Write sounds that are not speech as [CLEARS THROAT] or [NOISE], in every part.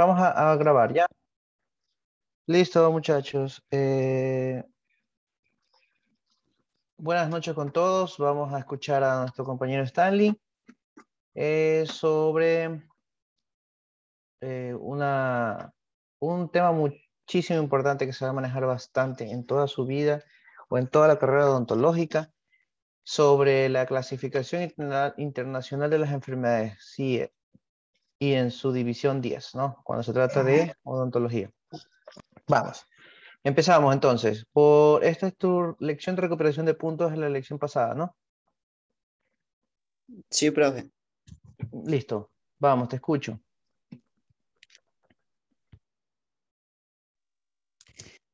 Vamos a, grabar ya. Listo, muchachos. Eh, buenas noches con todos. Vamos a escuchar a nuestro compañero Stanley eh, sobre eh, una, un tema muchísimo importante que se va a manejar bastante en toda su vida o en toda la carrera odontológica sobre la clasificación internacional de las enfermedades, y en su división 10, ¿no? Cuando se trata de odontología. Vamos. Empezamos entonces. Por esta es tu lección de recuperación de puntos en la lección pasada, ¿no? Sí, profe. Listo. Vamos, te escucho.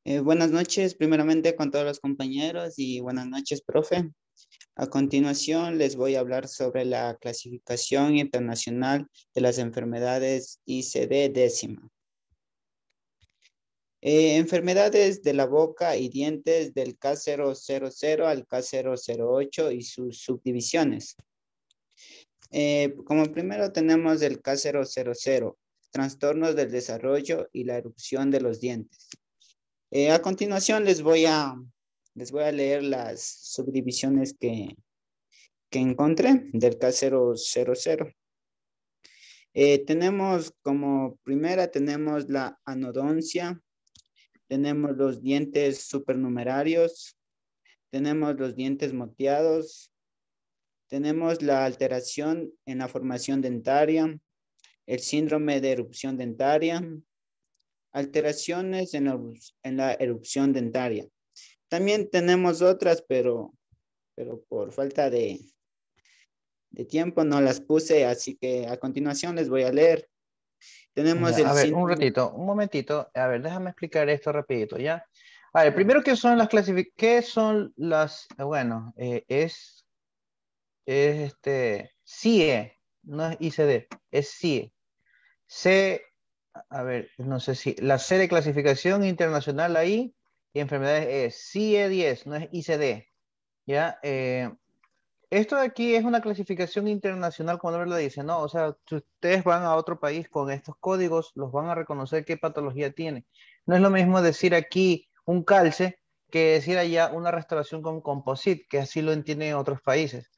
Eh, buenas noches, primeramente con todos los compañeros y buenas noches, profe. A continuación les voy a hablar sobre la clasificación internacional de las enfermedades ICD décima. Eh, enfermedades de la boca y dientes del K000 al K008 y sus subdivisiones. Eh, como primero tenemos el K000, trastornos del desarrollo y la erupción de los dientes. Eh, a continuación les voy a les voy a leer las subdivisiones que, que encontré del K000. Eh, tenemos como primera, tenemos la anodoncia, tenemos los dientes supernumerarios, tenemos los dientes moteados, tenemos la alteración en la formación dentaria, el síndrome de erupción dentaria, alteraciones en en la erupción dentaria, también tenemos otras, pero, pero por falta de, de tiempo no las puse, así que a continuación les voy a leer. Tenemos A ver, un ratito, un momentito. A ver, déjame explicar esto rapidito, ¿ya? A ver, primero, ¿qué son las clasificaciones? ¿Qué son las...? Bueno, eh, es... Es este... CIE, no es ICD, es CIE. C... A ver, no sé si... La C de clasificación internacional ahí y enfermedades es eh, CIE-10, e no es ICD. ¿ya? Eh, esto de aquí es una clasificación internacional, como lo dice, ¿no? O sea, si ustedes van a otro país con estos códigos, los van a reconocer qué patología tiene. No es lo mismo decir aquí un calce que decir allá una restauración con composite, que así lo entienden otros países.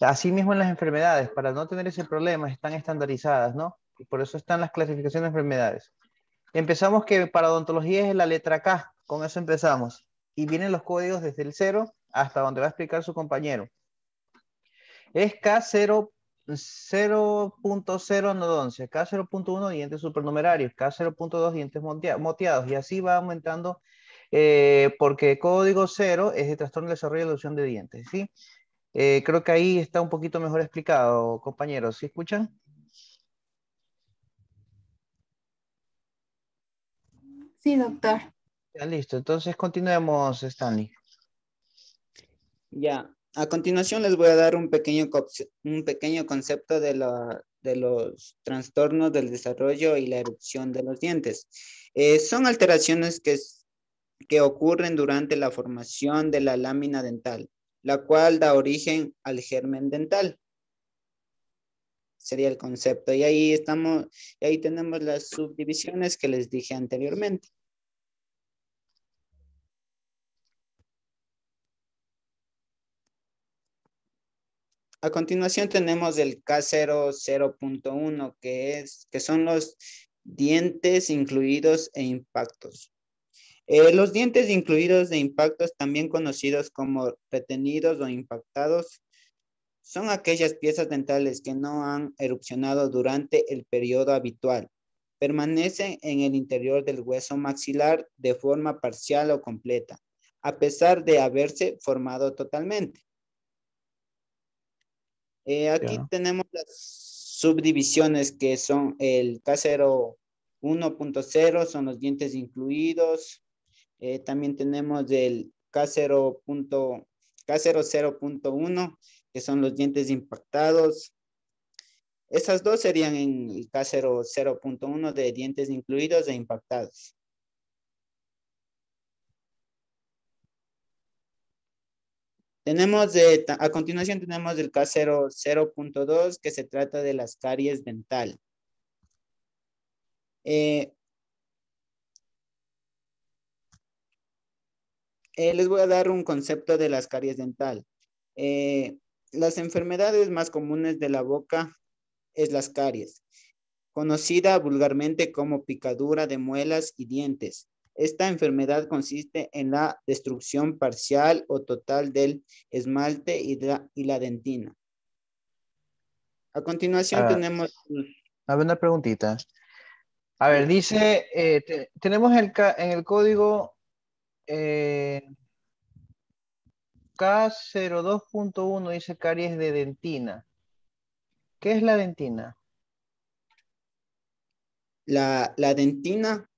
Así mismo en las enfermedades, para no tener ese problema, están estandarizadas, ¿no? Y por eso están las clasificaciones de enfermedades. Empezamos que para odontología es la letra K, con eso empezamos. Y vienen los códigos desde el 0 hasta donde va a explicar su compañero. Es K0 11. K0.1 dientes supernumerarios, K0.2 dientes moteados y así va aumentando eh, porque código 0 es el trastorno de desarrollo y ilusión de dientes. ¿sí? Eh, creo que ahí está un poquito mejor explicado, compañeros. ¿Sí escuchan? Sí, doctor. Ya listo, entonces continuemos, Stanley. Ya, a continuación les voy a dar un pequeño, un pequeño concepto de, la, de los trastornos del desarrollo y la erupción de los dientes. Eh, son alteraciones que, que ocurren durante la formación de la lámina dental, la cual da origen al germen dental sería el concepto. Y ahí estamos, y ahí tenemos las subdivisiones que les dije anteriormente. A continuación tenemos el k 001 0.1, que, es, que son los dientes incluidos e impactos. Eh, los dientes incluidos de impactos, también conocidos como retenidos o impactados, son aquellas piezas dentales que no han erupcionado durante el periodo habitual. Permanecen en el interior del hueso maxilar de forma parcial o completa, a pesar de haberse formado totalmente. Eh, aquí tenemos las subdivisiones que son el K0 son los dientes incluidos. Eh, también tenemos el K0. K00.1, que son los dientes impactados. Esas dos serían en el K00.1 de dientes incluidos e impactados. a continuación tenemos el caso 0.2 que se trata de las caries dental. Eh, eh, les voy a dar un concepto de las caries dental. Eh, las enfermedades más comunes de la boca es las caries, conocida vulgarmente como picadura de muelas y dientes. Esta enfermedad consiste en la destrucción parcial o total del esmalte y la, dentina. A continuación ah, tenemos... A ver, una preguntita. A ver, dice, eh, tenemos el, en el código eh, K02.1, dice caries de dentina. ¿Qué es la dentina? La, la dentina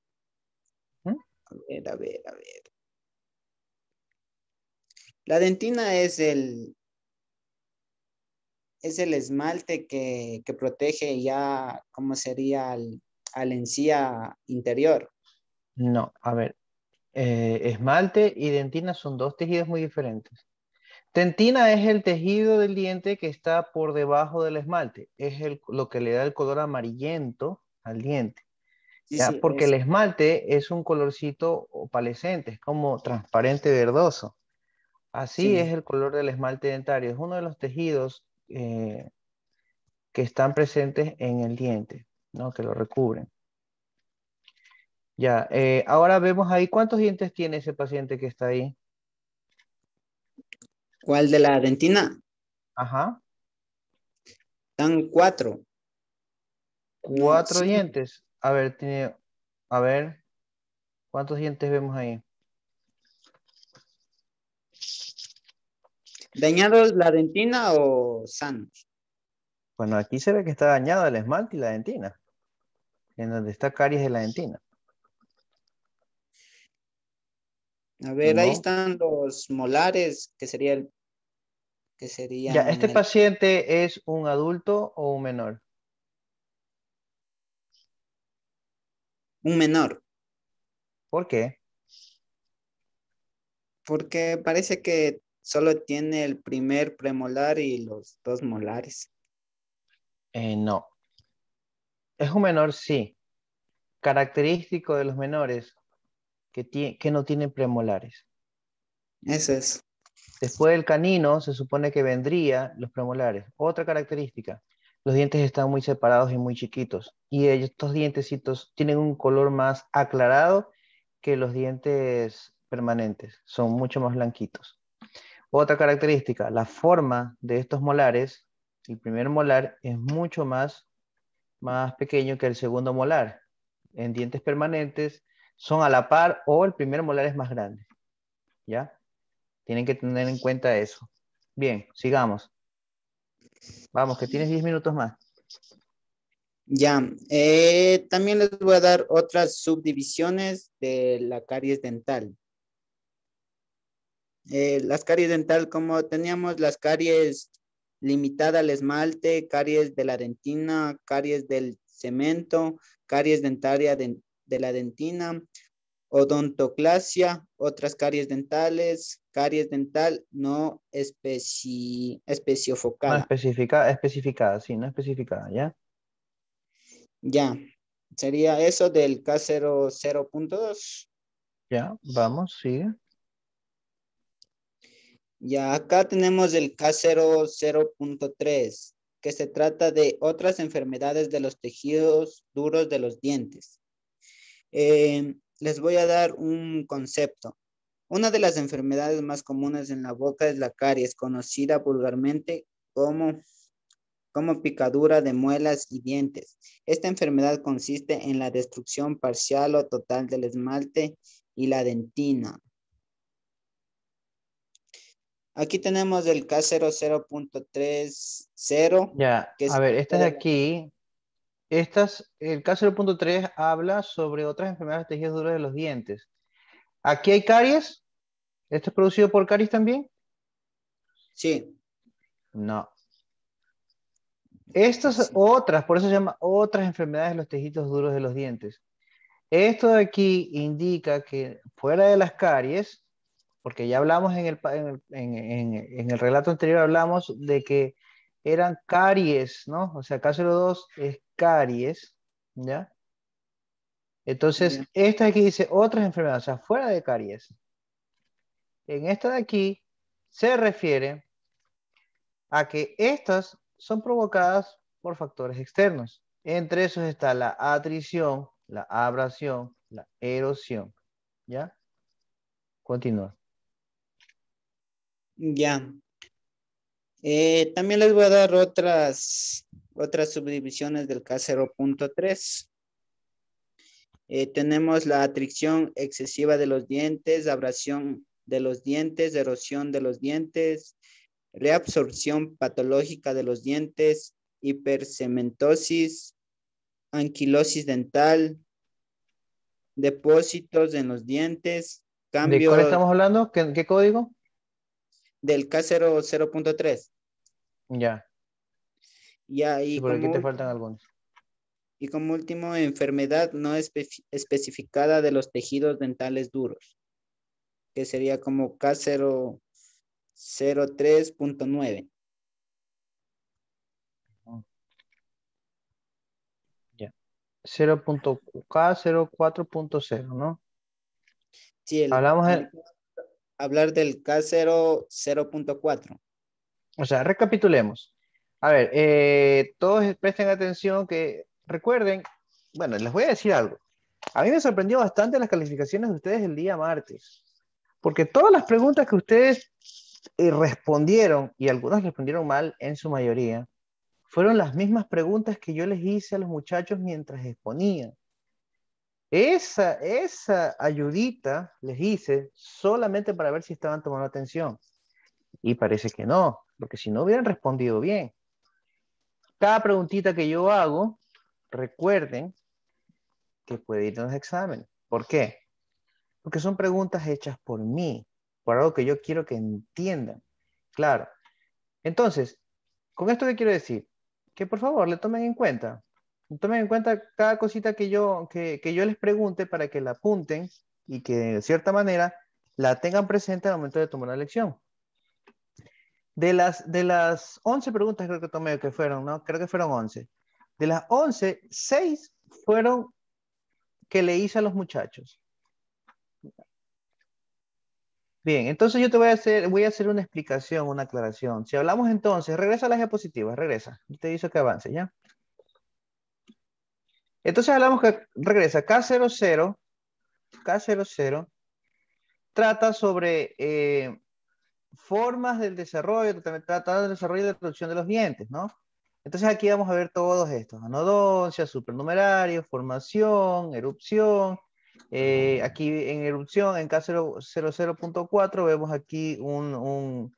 a ver, a ver, a ver. La dentina es el, es el esmalte que, protege ya, ¿cómo sería? Al, encía interior. No, a ver. Eh, esmalte y dentina son dos tejidos muy diferentes. Dentina es el tejido del diente que está por debajo del esmalte. Es lo que le da el color amarillento al diente porque el esmalte es un colorcito opalescente, es como transparente verdoso. Así es el color del esmalte dentario. Es uno de los tejidos eh, que están presentes en el diente, ¿no? que lo recubren. Ya, eh, ahora vemos ahí cuántos dientes tiene ese paciente que está ahí. ¿Cuál de la dentina? Ajá. Están cuatro. Cuatro dientes. A ver, tiene. A ver. ¿Cuántos dientes vemos ahí? ¿Dañado la dentina o sanos? Bueno, aquí se ve que está dañado el esmalte y la dentina. En donde está caries de la dentina. A ver, ahí están los molares, que sería el... Que sería ya, ¿este paciente es un adulto o un menor? un menor. ¿Por qué? Porque parece que solo tiene el primer premolar y los dos molares. Eh, no. Es un menor, sí. Característico de los menores que, que no tienen premolares. Eso es. Después del canino se supone que vendría los premolares. Otra característica los dientes están muy separados y muy chiquitos. Y estos dientecitos tienen un color más aclarado que los dientes permanentes. Son mucho más blanquitos. Otra característica, la forma de estos molares, el primer molar es mucho más, más pequeño que el segundo molar. En dientes permanentes son a la par o el primer molar es más grande. ¿Ya? Tienen que tener en cuenta eso. Bien, sigamos. Vamos, que tienes 10 minutos más. Ya, eh, también les voy a dar otras subdivisiones de la caries dental. Eh, las caries dental, como teníamos las caries limitada al esmalte, caries de la dentina, caries del cemento, caries dentaria de la dentina, odontoclasia, otras caries dentales, caries dental no especi especiofocada. No especificada, especificada, sí, no especificada, ¿ya? Ya, sería eso del k 002 Ya, vamos, sigue. Ya, acá tenemos el k 003 que se trata de otras enfermedades de los tejidos duros de los dientes. Eh, les voy a dar un concepto. Una de las enfermedades más comunes en la boca es la caries, conocida vulgarmente como, como picadura de muelas y dientes. Esta enfermedad consiste en la destrucción parcial o total del esmalte y la dentina. Aquí tenemos el k 0030 Ya, a ver, esta de aquí estas, el caso 0.3 habla sobre otras enfermedades de tejidos duros de los dientes. Aquí hay caries. ¿Esto es producido por caries también? Sí. No. Estas otras, por eso se llama otras enfermedades de los tejidos duros de los dientes. Esto de aquí indica que fuera de las caries, porque ya hablamos en el, relato anterior, hablamos de que eran caries, ¿no? O sea, caso 2 es caries, ¿ya? Entonces, esta de aquí dice otras enfermedades, o sea, fuera de caries. En esta de aquí se refiere a que estas son provocadas por factores externos. Entre esos está la atrición, la abrasión, la erosión. ¿Ya? Continúa. Ya. Eh, también les voy a dar otras otras subdivisiones del K0.3. Eh, tenemos la atricción excesiva de los dientes, abrasión de los dientes, erosión de los dientes, reabsorción patológica de los dientes, hipercementosis, anquilosis dental, depósitos en los dientes, cambio... ¿De cuál estamos hablando? ¿Qué, qué código? Del K0.3. Ya y por como, aquí te faltan algunos. Y como último, enfermedad no especificada de los tejidos dentales duros, que sería como k 0039 Ya. k 040 ¿no? Sí, hablamos hablar del k 004 O sea, recapitulemos. A ver, eh, todos presten atención que recuerden, bueno, les voy a decir algo. A mí me sorprendió bastante las calificaciones de ustedes el día martes, porque todas las preguntas que ustedes eh, respondieron, y algunas respondieron mal en su mayoría, fueron las mismas preguntas que yo les hice a los muchachos mientras exponían. Esa, esa ayudita les hice solamente para ver si estaban tomando atención. Y parece que no, porque si no hubieran respondido bien cada preguntita que yo hago, recuerden que puede ir a los exámenes. ¿Por qué? Porque son preguntas hechas por mí, por algo que yo quiero que entiendan. Claro. Entonces, con esto que quiero decir, que por favor le tomen en cuenta. Tomen en cuenta cada cosita que yo, que, que yo les pregunte para que la apunten y que de cierta manera la tengan presente al momento de tomar la lección de las, de las 11 preguntas creo que tomé, que fueron, ¿no? Creo que fueron 11. De las 11, 6 fueron que le hice a los muchachos. Bien, entonces yo te voy a hacer, voy a hacer una explicación, una aclaración. Si hablamos entonces, regresa a las diapositivas, regresa. te hizo que avance, ¿ya? Entonces hablamos que regresa K00, K00 trata sobre eh, formas del desarrollo, trata del desarrollo de la producción de los dientes, ¿no? Entonces aquí vamos a ver todos estos, anodoncia, supernumerarios, formación, erupción. Eh, aquí en erupción, en K00.4 vemos aquí un,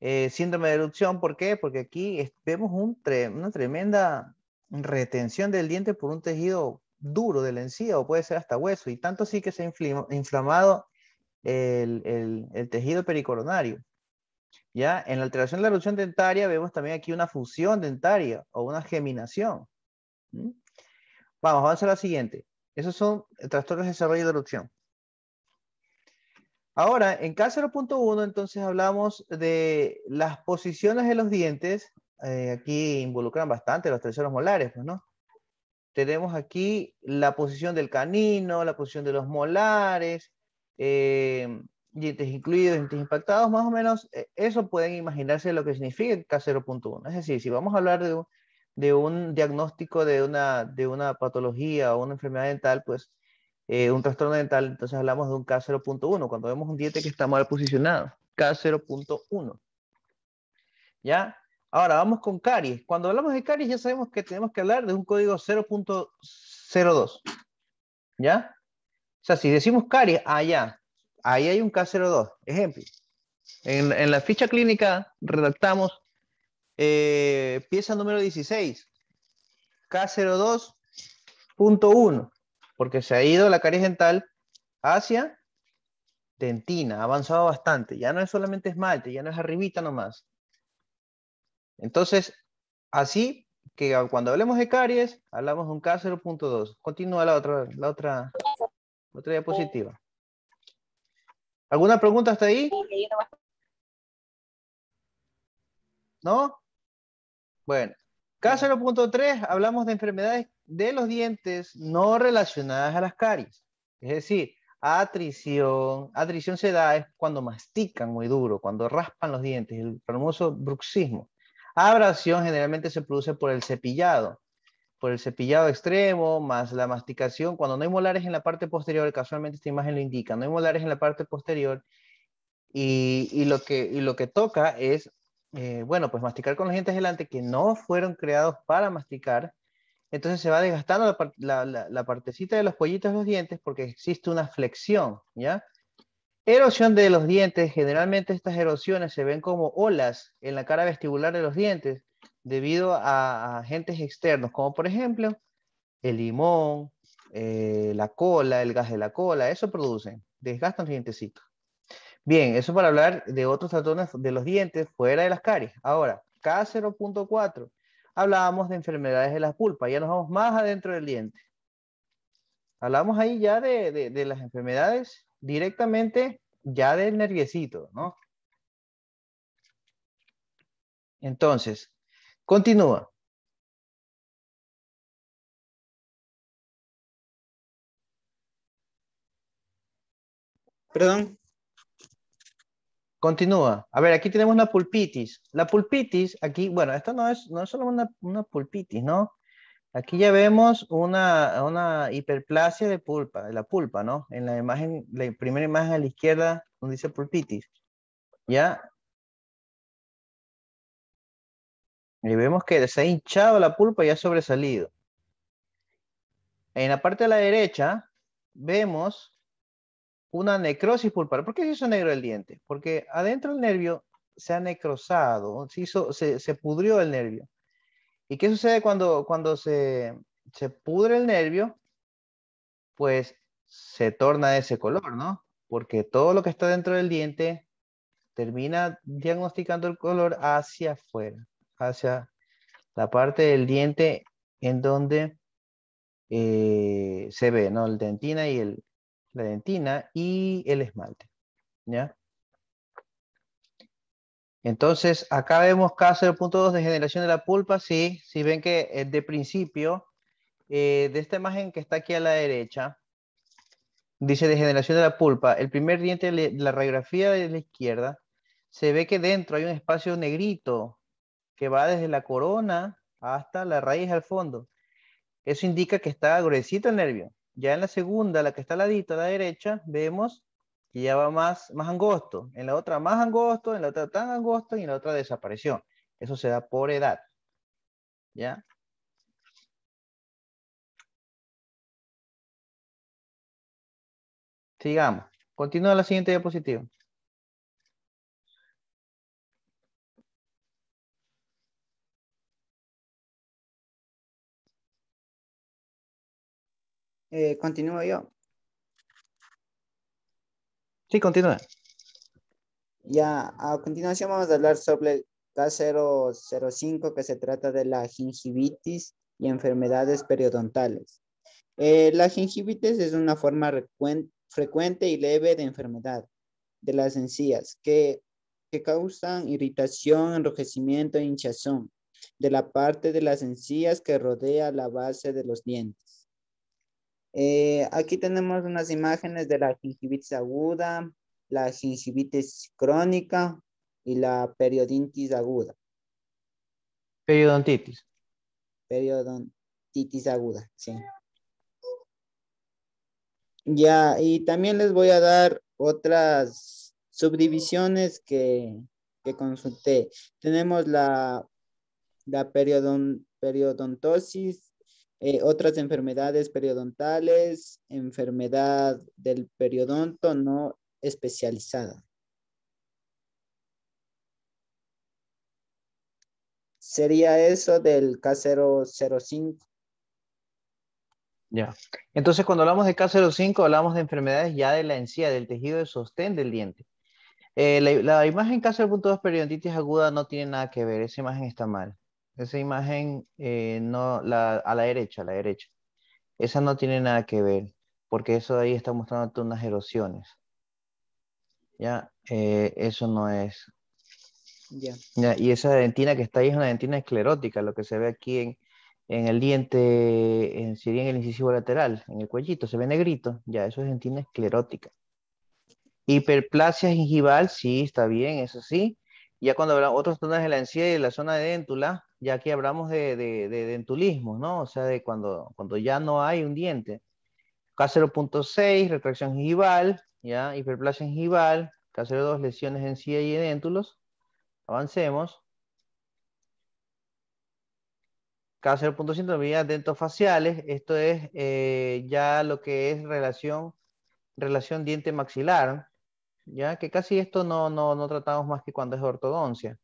eh, síndrome de erupción. ¿Por qué? Porque aquí vemos un una tremenda retención del diente por un tejido duro de la encía o puede ser hasta hueso. Y tanto sí que se ha inflamado el, tejido pericoronario. ¿Ya? En la alteración de la erupción dentaria vemos también aquí una fusión dentaria o una geminación. Vamos, vamos a la siguiente. Esos son trastornos de desarrollo de erupción. Ahora, en cáncer 0.1 entonces hablamos de las posiciones de los dientes. Eh, aquí involucran bastante los terceros molares, pues, ¿no? Tenemos aquí la posición del canino, la posición de los molares, eh, dientes incluidos, dientes impactados, más o menos eh, eso pueden imaginarse lo que significa K0.1. Es decir, si vamos a hablar de un, diagnóstico de una, patología o una enfermedad dental, pues eh, un trastorno dental, entonces hablamos de un K0.1, cuando vemos un diente que está mal posicionado, K0.1. ¿Ya? Ahora vamos con caries. Cuando hablamos de caries ya sabemos que tenemos que hablar de un código 0.02. ¿Ya? O sea, si decimos caries, allá, ah, ahí hay un K02. Ejemplo. En, la ficha clínica redactamos eh, pieza número 16, K02.1, porque se ha ido la caries dental hacia dentina, ha avanzado bastante, ya no es solamente esmalte, ya no es arribita nomás. Entonces, así que cuando hablemos de caries, hablamos de un K0.2. Continúa la otra, la otra otra diapositiva. Oh. ¿Alguna pregunta hasta ahí? ¿No? Bueno, caso 0.3 hablamos de enfermedades de los dientes no relacionadas a las caries. Es decir, atrición. Atrición se da es cuando mastican muy duro, cuando raspan los dientes, el famoso bruxismo. Abrasión generalmente se produce por el cepillado por el cepillado extremo, más la masticación, cuando no hay molares en la parte posterior, casualmente esta imagen lo indica, no hay molares en la parte posterior, y, lo, que, lo que toca es, eh, bueno, pues masticar con los dientes delante que no fueron creados para masticar, entonces se va desgastando la, la, la, partecita de los pollitos de los dientes porque existe una flexión, ¿ya? Erosión de los dientes, generalmente estas erosiones se ven como olas en la cara vestibular de los dientes, debido a, agentes externos, como por ejemplo el limón, eh, la cola, el gas de la cola, eso producen, desgastan los dientecitos. Bien, eso para hablar de otros trastornos de los dientes fuera de las caries. Ahora, k 0.4 hablábamos de enfermedades de la pulpa ya nos vamos más adentro del diente. Hablamos ahí ya de, las enfermedades directamente ya del nerviecito, ¿no? Entonces, Continúa. Perdón. Continúa. A ver, aquí tenemos una pulpitis. La pulpitis, aquí, bueno, esto no es, no solo una, pulpitis, ¿no? Aquí ya vemos una, una, hiperplasia de pulpa, de la pulpa, ¿no? En la imagen, la primera imagen a la izquierda, donde dice pulpitis. ¿Ya? Y vemos que se ha hinchado la pulpa y ha sobresalido. En la parte de la derecha vemos una necrosis pulpar. ¿Por qué se hizo negro el diente? Porque adentro del nervio se ha necrosado, se, se, se pudrió el nervio. ¿Y qué sucede cuando, cuando se, pudre el nervio? Pues se torna ese color, ¿no? Porque todo lo que está dentro del diente termina diagnosticando el color hacia afuera hacia la parte del diente en donde eh, se ve, ¿no? El dentina y el, la dentina y el esmalte, ¿ya? Entonces, acá vemos caso 0.2 punto 2 de generación de la pulpa, sí, si ven que eh, de principio, eh, de esta imagen que está aquí a la derecha, dice de generación de la pulpa, el primer diente de la radiografía de la izquierda, se ve que dentro hay un espacio negrito que va desde la corona hasta la raíz al fondo. Eso indica que está gruesito el nervio. Ya en la segunda, la que está al ladito a la derecha, vemos que ya va más, más angosto. En la otra más angosto, en la otra tan angosto y en la otra desapareció. Eso se da por edad. ¿Ya? Sigamos. Continúa la siguiente diapositiva. Eh, continúo yo. Sí, continúa. Ya, a continuación vamos a hablar sobre K005, que se trata de la gingivitis y enfermedades periodontales. Eh, la gingivitis es una forma frecuente y leve de enfermedad de las encías que, que causan irritación, enrojecimiento e hinchazón de la parte de las encías que rodea la base de los dientes. Eh, aquí tenemos unas imágenes de la gingivitis aguda, la gingivitis crónica y la periodontitis aguda. Periodontitis. Periodontitis aguda, sí. Ya, y también les voy a dar otras subdivisiones que, que consulté. Tenemos la, periodontosis, eh, otras enfermedades periodontales, enfermedad del periodonto no especializada. Sería eso del K005. Ya. Entonces, cuando hablamos de K05, hablamos de enfermedades ya de la encía, del tejido de sostén del diente. Eh, la, la, imagen K0.2 periodontitis aguda no tiene nada que ver, esa imagen está mal. Esa imagen eh, no, la, a la derecha, a la derecha. Esa no tiene nada que ver, porque eso de ahí está mostrando unas erosiones. Ya, eh, eso no es. Y esa dentina que está ahí es una dentina esclerótica, lo que se ve aquí en, el diente, en, sería en el incisivo lateral, en el cuellito, se ve negrito, ya, eso es dentina esclerótica. Hiperplasia gingival, sí, está bien, eso sí. Ya cuando hablamos otras zonas de la encía y de la zona de déntula, ya aquí hablamos de, de, dentulismo, ¿no? O sea, de cuando, cuando ya no hay un diente. K0.6, retracción gingival, ¿ya? Hiperplasia gingival, K02, lesiones en encía y de déntulos. Avancemos. K0.5, dentofaciales. Esto es eh, ya lo que es relación, relación diente-maxilar ya que casi esto no, no, no tratamos más que cuando es ortodoncia.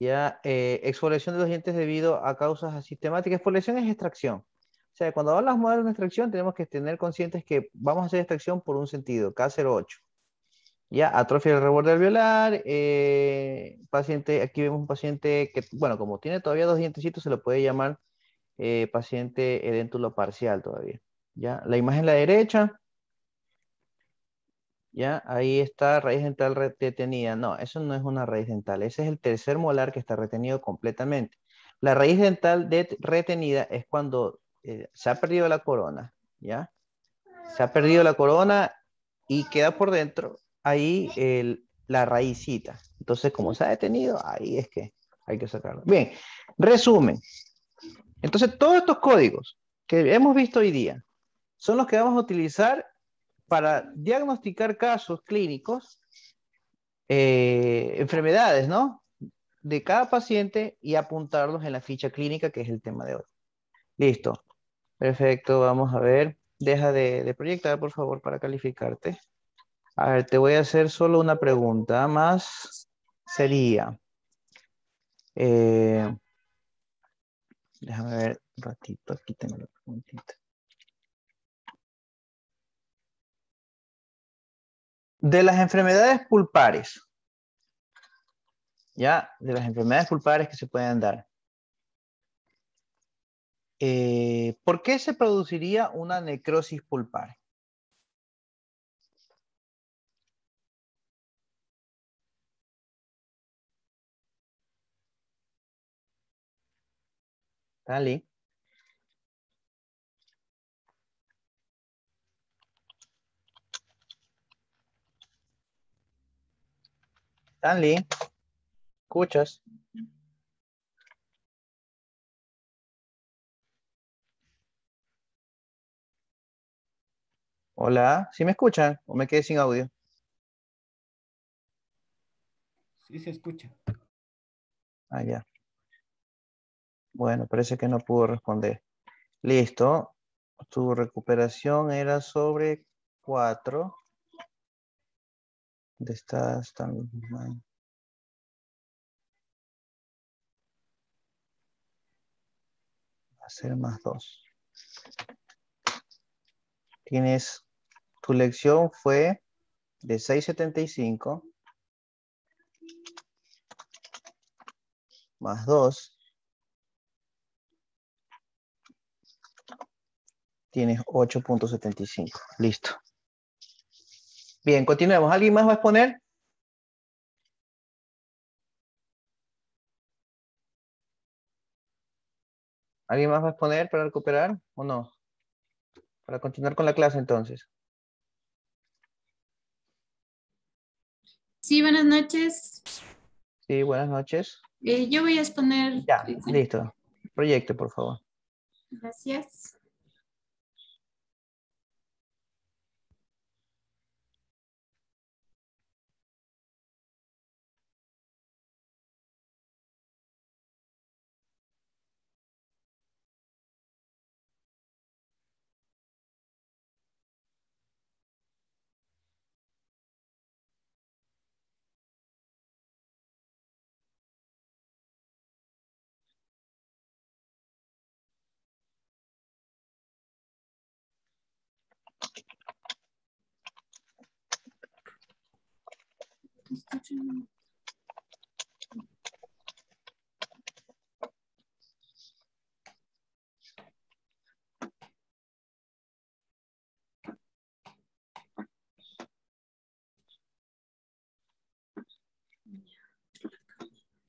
Ya, eh, exfoliación de los dientes debido a causas sistemáticas. Exfoliación es extracción. O sea, cuando hablamos de una extracción, tenemos que tener conscientes que vamos a hacer extracción por un sentido, K08. Ya, atrofia del reborde alveolar, eh, paciente, aquí vemos un paciente que, bueno, como tiene todavía dos dientecitos, se lo puede llamar eh, paciente edéntulo parcial todavía. Ya, la imagen a la derecha, ¿ya? Ahí está raíz dental retenida. No, eso no es una raíz dental. Ese es el tercer molar que está retenido completamente. La raíz dental retenida es cuando eh, se ha perdido la corona, ¿ya? Se ha perdido la corona y queda por dentro ahí la raíz. Entonces, como se ha detenido, ahí es que hay que sacarlo. Bien, resumen. Entonces, todos estos códigos que hemos visto hoy día son los que vamos a utilizar para diagnosticar casos clínicos, eh, enfermedades, ¿no? De cada paciente y apuntarlos en la ficha clínica, que es el tema de hoy. Listo. Perfecto, vamos a ver. Deja de, proyectar, por favor, para calificarte. A ver, te voy a hacer solo una pregunta más. Sería... Eh, déjame ver un ratito, aquí tengo la preguntita. de las enfermedades pulpares. Ya, de las enfermedades pulpares que se pueden dar. Eh, ¿Por qué se produciría una necrosis pulpar? Dale. Stanley, ¿escuchas? Hola, ¿sí me escuchan o me quedé sin audio? Sí, se escucha. Ah, ya. Bueno, parece que no pudo responder. Listo. Tu recuperación era sobre cuatro de estas también. Hacer más 2. Tienes, tu lección fue de 6.75 más 2. Tienes 8.75. Listo. Bien, continuemos. ¿Alguien más va a exponer? ¿Alguien más va a exponer para recuperar o no? Para continuar con la clase entonces. Sí, buenas noches. Sí, buenas noches. Eh, yo voy a exponer. Ya, listo. Proyecto, por favor. Gracias.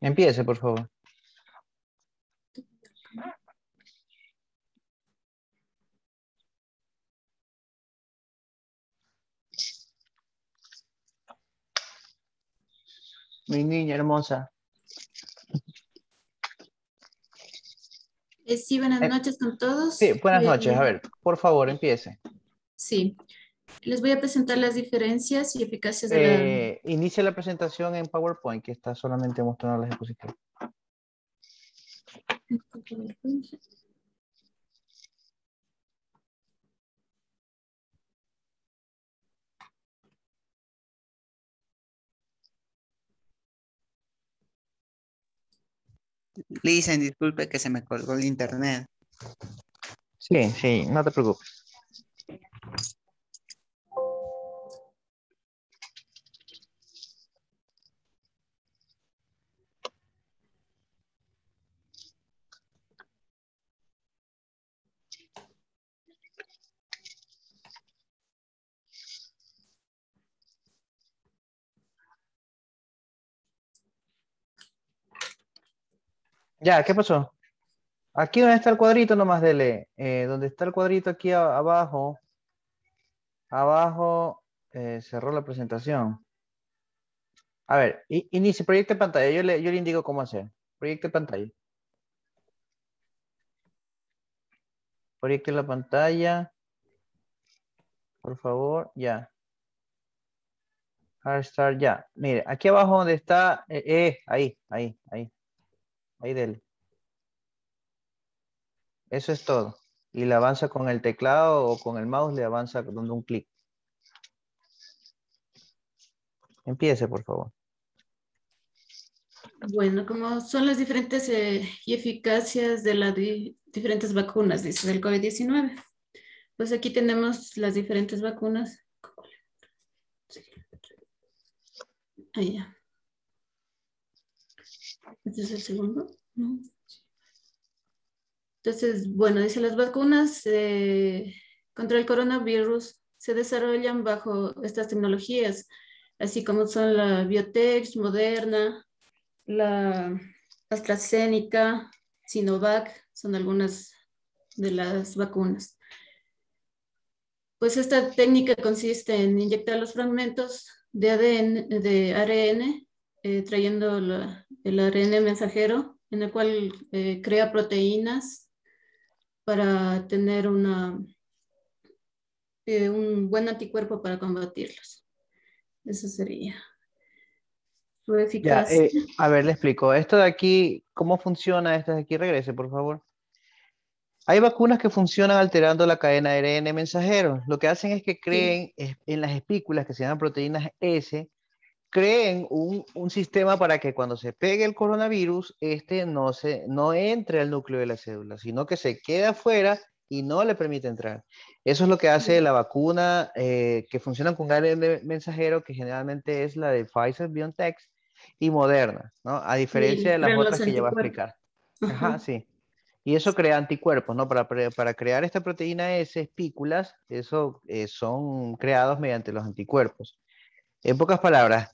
Empiece, por favor. mi niña hermosa. Eh, sí, buenas eh, noches con todos. Sí, buenas eh, noches. A ver, por favor, empiece. Sí. Les voy a presentar las diferencias y eficaces de la... Inicia la presentación en PowerPoint, que está solamente mostrando la diapositivas. Le disculpe que se me colgó el internet. Sí, sí, no te preocupes. Ya, ¿qué pasó? Aquí donde está el cuadrito nomás dele. Eh, donde está el cuadrito aquí abajo. Abajo eh, cerró la presentación. A ver, inicie proyecto pantalla. Yo le, yo le indico cómo hacer. Proyecto pantalla. Proyecte la pantalla. Por favor, ya. Hard start, ya. Mire, aquí abajo donde está, eh, eh, ahí, ahí, ahí. Ahí del. Eso es todo. Y le avanza con el teclado o con el mouse, le avanza dando un clic. Empiece, por favor. Bueno, como son las diferentes eh, eficacias de las diferentes vacunas, dice, del COVID-19. Pues aquí tenemos las diferentes vacunas. Ahí ya. Este es el segundo, ¿no? Entonces, bueno, dice, las vacunas eh, contra el coronavirus se desarrollan bajo estas tecnologías, así como son la Biotech, Moderna, la AstraZeneca, Sinovac, son algunas de las vacunas. Pues esta técnica consiste en inyectar los fragmentos de ADN, de ARN, eh, trayendo la, el ARN mensajero, en el cual eh, crea proteínas para tener una, eh, un buen anticuerpo para combatirlos. Eso sería su eficacia. Eh, a ver, le explico. Esto de aquí, ¿cómo funciona esto de aquí? Regrese, por favor. Hay vacunas que funcionan alterando la cadena de ARN mensajero. Lo que hacen es que creen en las espículas que se llaman proteínas S, creen un, sistema para que cuando se pegue el coronavirus, este no, se, no entre al núcleo de la célula, sino que se queda afuera y no le permite entrar. Eso es lo que hace mm. la vacuna eh, que funciona con ARN mensajero, que generalmente es la de Pfizer, BioNTech y Moderna, ¿no? A diferencia de las otras que lleva a explicar. Ajá, sí. Y eso crea anticuerpos, ¿no? Para, para crear esta proteína S, espículas, eso eh, son creados mediante los anticuerpos. En pocas palabras,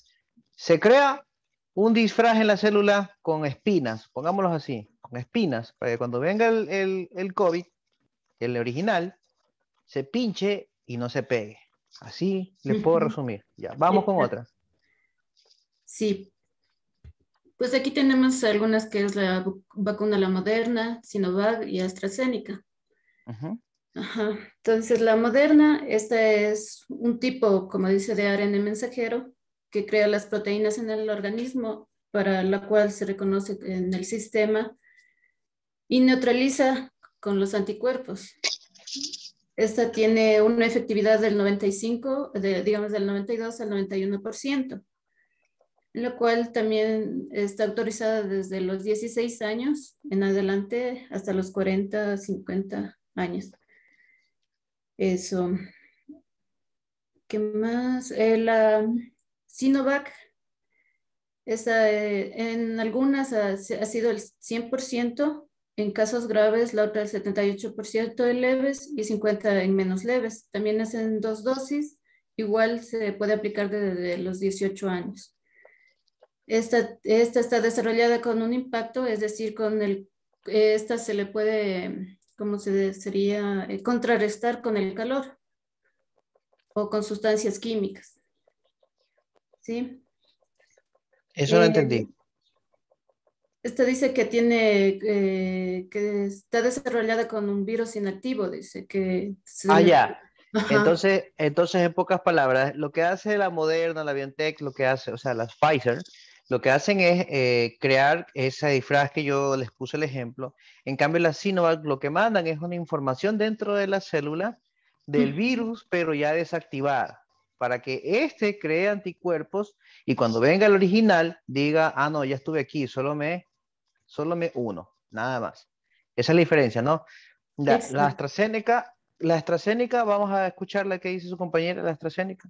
se crea un disfraz en la célula con espinas, pongámoslos así, con espinas, para que cuando venga el, el, el COVID, el original, se pinche y no se pegue. Así les puedo resumir. Ya, vamos con otra. Sí. Pues aquí tenemos algunas que es la vacuna la Moderna, Sinovac y AstraZeneca. Ajá. Entonces, la Moderna, esta es un tipo, como dice, de ARN mensajero que crea las proteínas en el organismo, para la cual se reconoce en el sistema, y neutraliza con los anticuerpos. Esta tiene una efectividad del 95, digamos del 92 al 91%, lo cual también está autorizada desde los 16 años en adelante hasta los 40, 50 años. Eso. ¿Qué más? Eh, la, Sinovac, eh, en algunas ha, sido el 100%, en casos graves la otra el 78% en leves y 50% en menos leves. También es en dos dosis, igual se puede aplicar desde los 18 años. Esta, esta está desarrollada con un impacto, es decir, con el, esta se le puede, ¿cómo se sería? Eh, contrarrestar con el calor o con sustancias químicas. ¿sí? Eso lo eh, entendí. Esto dice que tiene, eh, que está desarrollada con un virus inactivo, dice que... Ah, ya. [LAUGHS] Entonces, entonces, en pocas palabras, lo que hace la Moderna, la BioNTech, lo que hace, o sea, las Pfizer, lo que hacen es eh, crear esa disfraz que yo les puse el ejemplo. En cambio, las Sinovac lo que mandan es una información dentro de la célula del mm. virus, pero ya desactivada para que este cree anticuerpos y cuando venga el original diga, ah, no, ya estuve aquí, solo me, solo me uno, nada más. Esa es la diferencia, ¿no? La, la AstraZeneca, la AstraZeneca, vamos a escuchar la que dice su compañera, la AstraZeneca.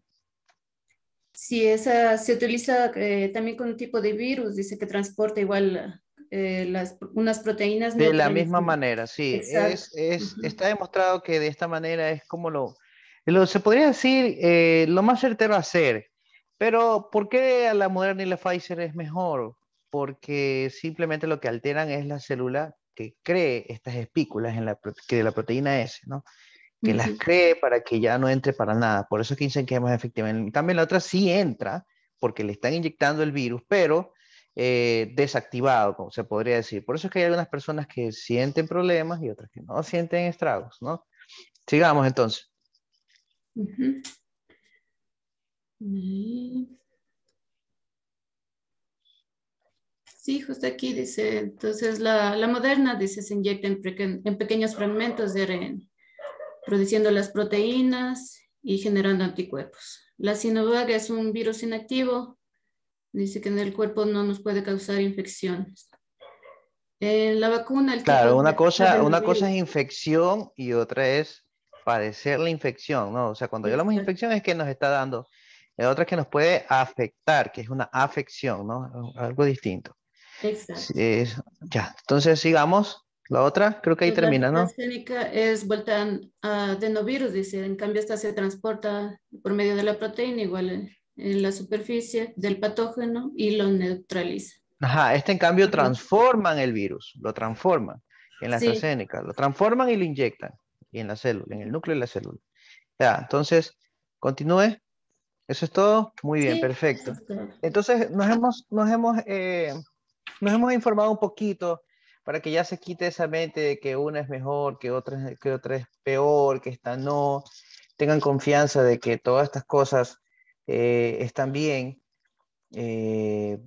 Sí, esa se utiliza eh, también con un tipo de virus, dice que transporta igual eh, las, unas proteínas. De la misma manera, sí. Está demostrado que de esta manera es como lo, lo, se podría decir eh, lo más certero a hacer, pero ¿por qué a la Moderna y la Pfizer es mejor? Porque simplemente lo que alteran es la célula que cree estas espículas en la, que de la proteína S, ¿no? Que las cree para que ya no entre para nada. Por eso es que dicen que es más efectiva. también la otra sí entra porque le están inyectando el virus, pero eh, desactivado, como se podría decir. Por eso es que hay algunas personas que sienten problemas y otras que no sienten estragos, ¿no? Sigamos entonces. Sí, justo aquí dice, entonces la, moderna dice se inyecta en, pequeños fragmentos de ARN, produciendo las proteínas y generando anticuerpos. La Sinovac es un virus inactivo, dice que en el cuerpo no nos puede causar infecciones. la vacuna... claro, una, cosa, una cosa es infección y otra es padecer la infección, ¿no? O sea, cuando hablamos de infección es que nos está dando. La otra es que nos puede afectar, que es una afección, ¿no? Algo distinto. Exacto. ya, entonces sigamos. La otra, creo que ahí termina, ¿no? La es vuelta a adenovirus, dice. En cambio, esta se transporta por medio de la proteína, igual en, la superficie del patógeno y lo neutraliza. Ajá, este en cambio transforman el virus, lo transforman en la sí. lo transforman y lo inyectan y en la célula, en el núcleo de la célula. Ya, entonces, continúe. ¿Eso es todo? Muy bien, perfecto. Entonces, nos hemos, nos, hemos, eh, nos hemos informado un poquito para que ya se quite esa mente de que una es mejor, que otra, es, que otra es peor, que esta no. Tengan confianza de que todas estas cosas eh, están bien. Eh,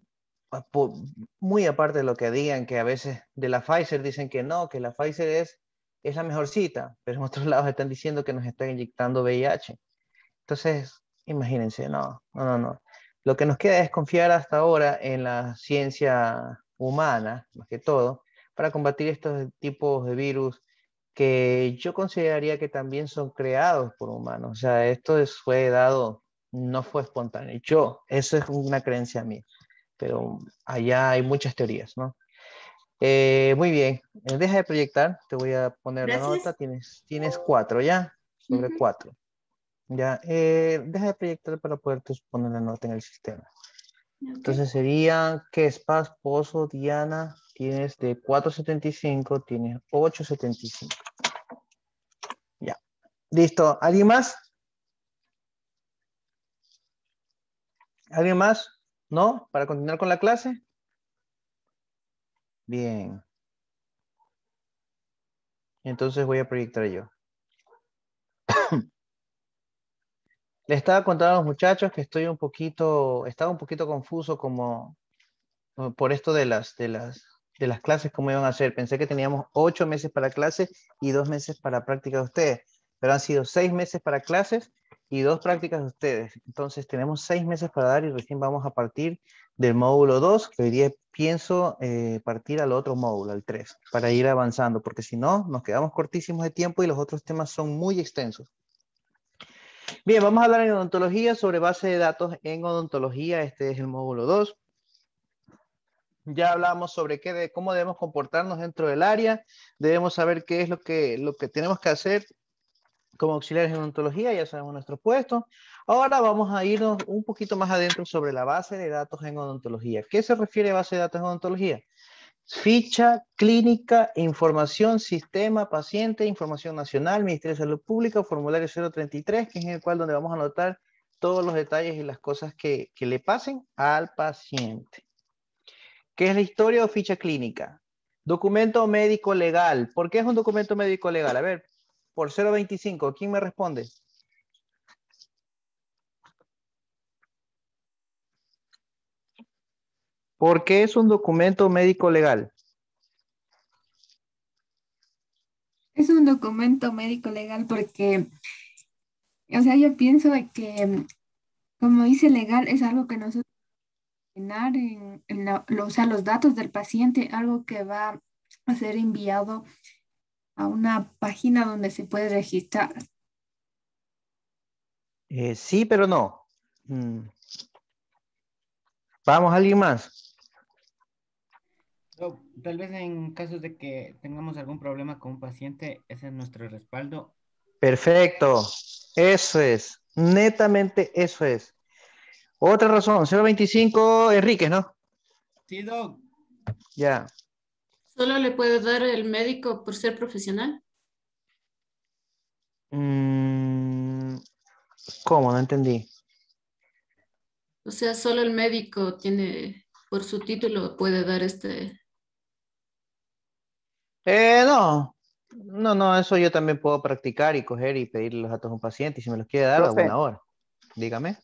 muy aparte de lo que digan, que a veces de la Pfizer dicen que no, que la Pfizer es es la mejor cita, pero en otros [LAUGHS] lados están diciendo que nos están inyectando VIH. Entonces, imagínense, no, no, no, no. Lo que nos queda es confiar hasta ahora en la ciencia humana, más que todo, para combatir estos tipos de virus que yo consideraría que también son creados por humanos. O sea, esto fue dado, no fue espontáneo. Yo, eso es una creencia mía, pero allá hay muchas teorías, ¿no? Eh, muy bien, eh, deja de proyectar, te voy a poner la nota, tienes, tienes cuatro ya, sobre cuatro. Ya, eh, deja de proyectar para poder poner la nota en el sistema. Entonces sería que Paz, Pozo, Diana, tienes de 4.75, tienes 8.75. Ya, listo. ¿Alguien más? ¿Alguien más? ¿No? ¿Para continuar con la clase? Bien. Entonces voy a proyectar yo. [COUGHS] Le estaba contando a los muchachos que estoy un poquito, estaba un poquito confuso como eh, por esto de las, de las, de las clases, cómo iban a ser. Pensé que teníamos ocho meses para clases y dos meses para prácticas de ustedes, pero han sido seis meses para clases y dos prácticas de ustedes. Entonces tenemos seis meses para dar y recién vamos a partir del módulo 2, que hoy día pienso eh, partir al otro módulo, al 3, para ir avanzando, porque si no, nos quedamos cortísimos de tiempo y los otros temas son muy extensos. Bien, vamos a hablar en odontología sobre base de datos en odontología. Este es el módulo 2. Ya hablamos sobre qué de, cómo debemos comportarnos dentro del área. Debemos saber qué es lo que, lo que tenemos que hacer como auxiliares en odontología, ya sabemos nuestro puesto. Ahora vamos a irnos un poquito más adentro sobre la base de datos en odontología. ¿Qué se refiere a base de datos en odontología? Ficha, clínica, información, sistema, paciente, información nacional, Ministerio de Salud Pública, formulario 033, que es el cual donde vamos a anotar todos los detalles y las cosas que, que le pasen al paciente. ¿Qué es la historia o ficha clínica? Documento médico legal. ¿Por qué es un documento médico legal? A ver, por 0.25. ¿Quién me responde? ¿Por qué es un documento médico legal? Es un documento médico legal porque, o sea, yo pienso que, como dice legal, es algo que nosotros en, en o sea, los datos del paciente, algo que va a ser enviado a una página donde se puede registrar. Eh, sí, pero no. vamos mm. Vamos, alguien más. tal vez en casos de que tengamos algún problema con un paciente, ese es nuestro respaldo. Perfecto. Eso es. Netamente eso es. Otra razón, 025 Enrique, ¿no? Sí, Doc. Ya. ¿Solo le puede dar el médico por ser profesional? Mm, ¿Cómo? No entendí. O sea, solo el médico tiene, por su título, puede dar este... Eh, no, no, no, eso yo también puedo practicar y coger y pedir los datos a un paciente y si me los quiere dar, a una hora. Dígame.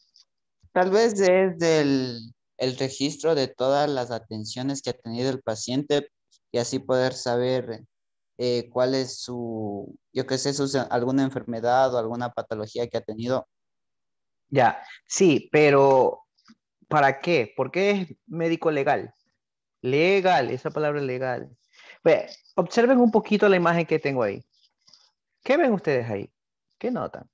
Tal vez desde el registro de todas las atenciones que ha tenido el paciente y así poder saber eh, cuál es su, yo qué sé, alguna enfermedad o alguna patología que ha tenido. Ya, sí, pero ¿para qué? ¿Por qué es médico legal? Legal, esa palabra legal. observen un poquito la imagen que tengo ahí. ¿Qué ven ustedes ahí? ¿Qué notan?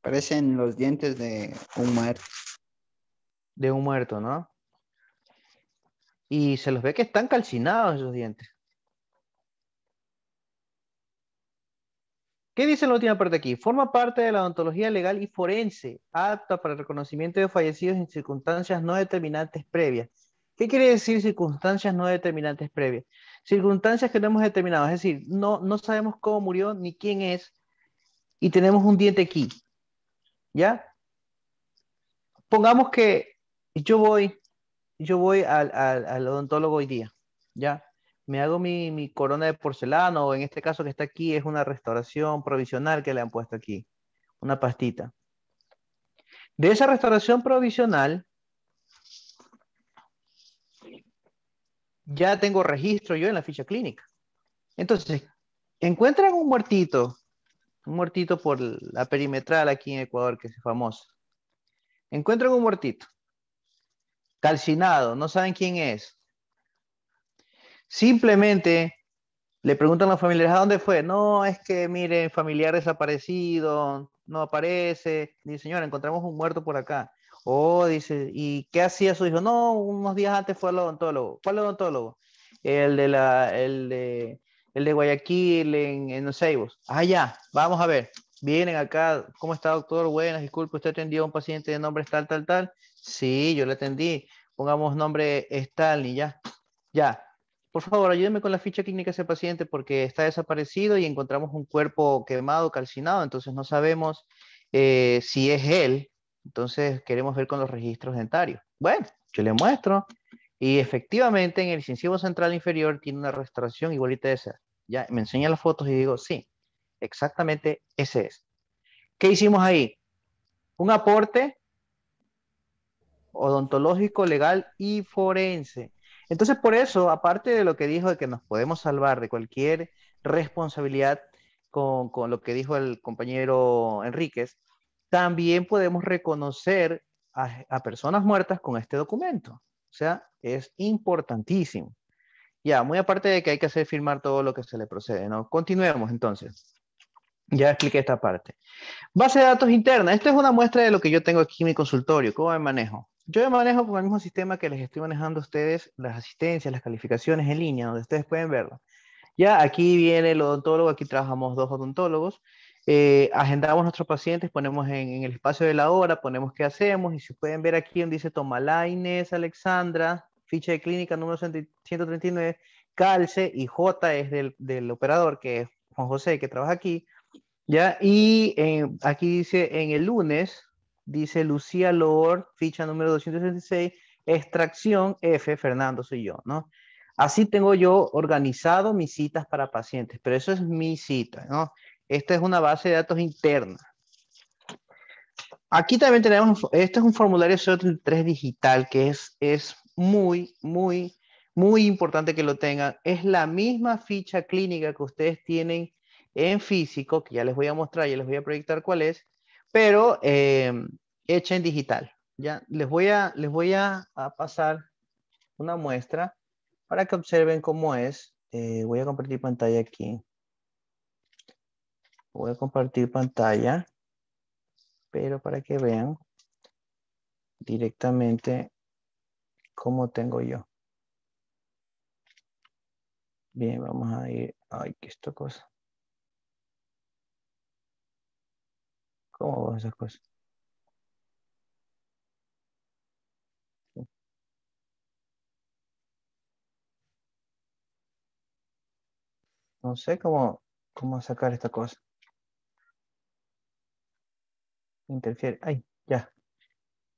Parecen los dientes de un muerto de un muerto, ¿no? Y se los ve que están calcinados esos dientes. ¿Qué dice la última parte aquí? Forma parte de la odontología legal y forense, apta para el reconocimiento de fallecidos en circunstancias no determinantes previas. ¿Qué quiere decir circunstancias no determinantes previas? Circunstancias que no hemos determinado, es decir, no, no sabemos cómo murió ni quién es y tenemos un diente aquí. ¿Ya? Pongamos que yo voy, yo voy al, odontólogo hoy día, ¿ya? Me hago mi, mi, corona de porcelana o en este caso que está aquí es una restauración provisional que le han puesto aquí, una pastita. De esa restauración provisional, ya tengo registro yo en la ficha clínica. Entonces, encuentran un muertito, un muertito por la perimetral aquí en Ecuador, que es famoso Encuentran un muertito calcinado, no saben quién es. Simplemente le preguntan a los familiares, ¿a dónde fue? No, es que, miren, familiar desaparecido, no aparece. Dice, señora, encontramos un muerto por acá. Oh, dice, ¿y qué hacía su hijo? No, unos días antes fue al odontólogo. ¿Cuál odontólogo? El de, la, el de, el de Guayaquil, en, en los Ceibos. Ah, ya, vamos a ver. Vienen acá, ¿cómo está, doctor? Buenas, disculpe, usted atendió a un paciente de nombre tal, tal, tal. Sí, yo le atendí pongamos nombre y ¿ya? Ya. Por favor, ayúdeme con la ficha clínica de ese paciente porque está desaparecido y encontramos un cuerpo quemado, calcinado, entonces no sabemos eh, si es él. Entonces queremos ver con los registros dentarios. Bueno, yo le muestro. Y efectivamente en el incisivo central inferior tiene una restauración igualita a esa. Ya me enseña las fotos y digo, sí, exactamente ese es. ¿Qué hicimos ahí? Un aporte odontológico, legal y forense. Entonces, por eso, aparte de lo que dijo de que nos podemos salvar de cualquier responsabilidad con, con lo que dijo el compañero Enríquez, también podemos reconocer a, personas muertas con este documento. O sea, es importantísimo. Ya, muy aparte de que hay que hacer firmar todo lo que se le procede, ¿no? Continuemos entonces. Ya expliqué esta parte. Base de datos interna. Esta es una muestra de lo que yo tengo aquí en mi consultorio. ¿Cómo me manejo? Yo manejo con el mismo sistema que les estoy manejando a ustedes, las asistencias, las calificaciones en línea, donde ustedes pueden verlo. Ya, aquí viene el odontólogo, aquí trabajamos dos odontólogos. Eh, agendamos nuestros pacientes, ponemos en, el espacio de la hora, ponemos qué hacemos, y si pueden ver aquí donde dice Tomalá, Inés, Alexandra, ficha de clínica número 139, Calce y J es del, operador, que es Juan José, que trabaja aquí, ¿ya? Y aquí dice, en el lunes, dice Lucía Lord, ficha número 266, extracción F, Fernando soy yo, ¿no? Así tengo yo organizado mis citas para pacientes, pero eso es mi cita, ¿no? Esta es una base de datos interna. Aquí también tenemos, este es un formulario 03 digital que es, es muy, muy, muy importante que lo tengan. Es la misma ficha clínica que ustedes tienen en físico, que ya les voy a mostrar, y les voy a proyectar cuál es, pero em, hecha en digital. Ya les voy a, les voy a, pasar una muestra para que observen cómo es. Eh, voy a compartir pantalla aquí. Voy a compartir pantalla, pero para que vean directamente cómo tengo yo. Bien, vamos a ir. Ay, qué esta cosa. ¿Cómo esas cosas? No sé cómo, cómo sacar esta cosa. Interfiere. Ahí, ya.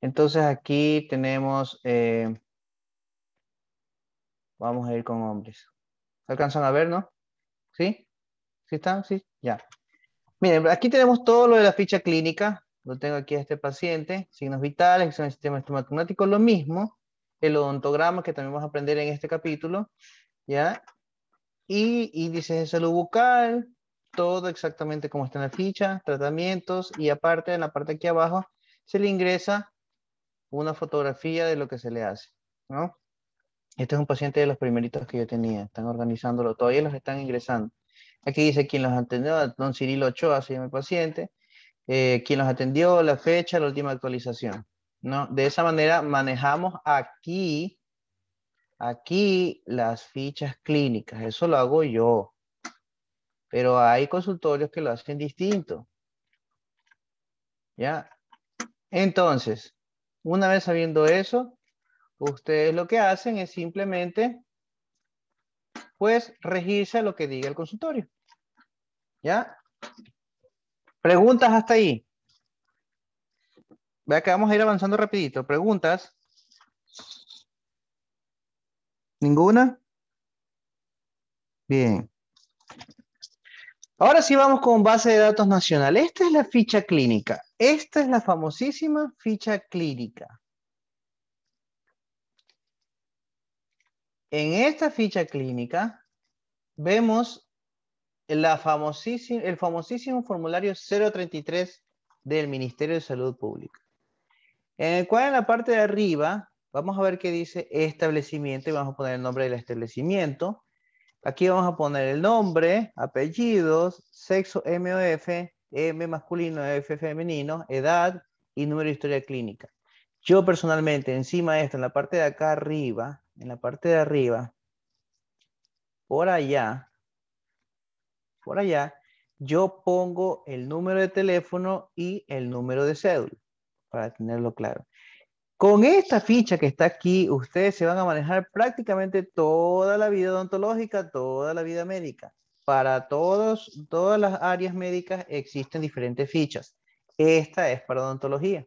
Entonces aquí tenemos... Eh, vamos a ir con hombres. alcanzan a ver, no? ¿Sí? ¿Sí están? Sí, ya. Miren, aquí tenemos todo lo de la ficha clínica. Lo tengo aquí a este paciente. Signos vitales, el sistema estomatomático, lo mismo. El odontograma, que también vamos a aprender en este capítulo. ¿Ya? Y índices de salud bucal. Todo exactamente como está en la ficha. Tratamientos. Y aparte, en la parte aquí abajo, se le ingresa una fotografía de lo que se le hace. ¿No? Este es un paciente de los primeritos que yo tenía. Están organizándolo. Todavía los están ingresando. Aquí dice quién los atendió, don Cirilo Ochoa así mi paciente, Quien eh, quién los atendió, la fecha, la última actualización. ¿no? De esa manera manejamos aquí, aquí las fichas clínicas, eso lo hago yo. Pero hay consultorios que lo hacen distinto. ¿Ya? Entonces, una vez sabiendo eso, ustedes lo que hacen es simplemente pues regirse lo que diga el consultorio. ¿Ya? ¿Preguntas hasta ahí? Vea que vamos a ir avanzando rapidito. ¿Preguntas? ¿Ninguna? Bien. Ahora sí vamos con base de datos nacional. Esta es la ficha clínica. Esta es la famosísima ficha clínica. En esta ficha clínica vemos el famosísimo formulario 033 del Ministerio de Salud Pública, en el cual en la parte de arriba vamos a ver qué dice establecimiento y vamos a poner el nombre del establecimiento. Aquí vamos a poner el nombre, apellidos, sexo MOF, M masculino, F femenino, edad y número de historia clínica. Yo personalmente, encima de esto, en la parte de acá arriba, en la parte de arriba, por allá, por allá, yo pongo el número de teléfono y el número de cédula, para tenerlo claro. Con esta ficha que está aquí, ustedes se van a manejar prácticamente toda la vida odontológica, toda la vida médica. Para todos, todas las áreas médicas existen diferentes fichas. Esta es para odontología.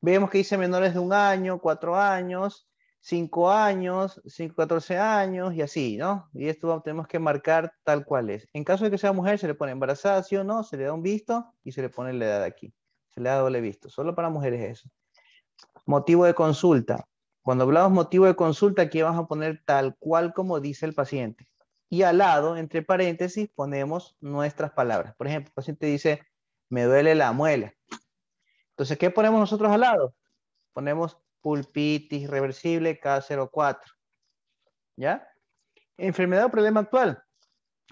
Vemos que dice menores de un año, cuatro años, 5 años, 5, 14 años y así, ¿no? Y esto tenemos que marcar tal cual es. En caso de que sea mujer, se le pone embarazada, sí o no, se le da un visto y se le pone la edad aquí. Se le da doble visto. Solo para mujeres es eso. Motivo de consulta. Cuando hablamos motivo de consulta, aquí vamos a poner tal cual como dice el paciente. Y al lado, entre paréntesis, ponemos nuestras palabras. Por ejemplo, el paciente dice, me duele la muela. Entonces, ¿qué ponemos nosotros al lado? Ponemos pulpitis reversible K04. ¿Ya? Enfermedad o problema actual.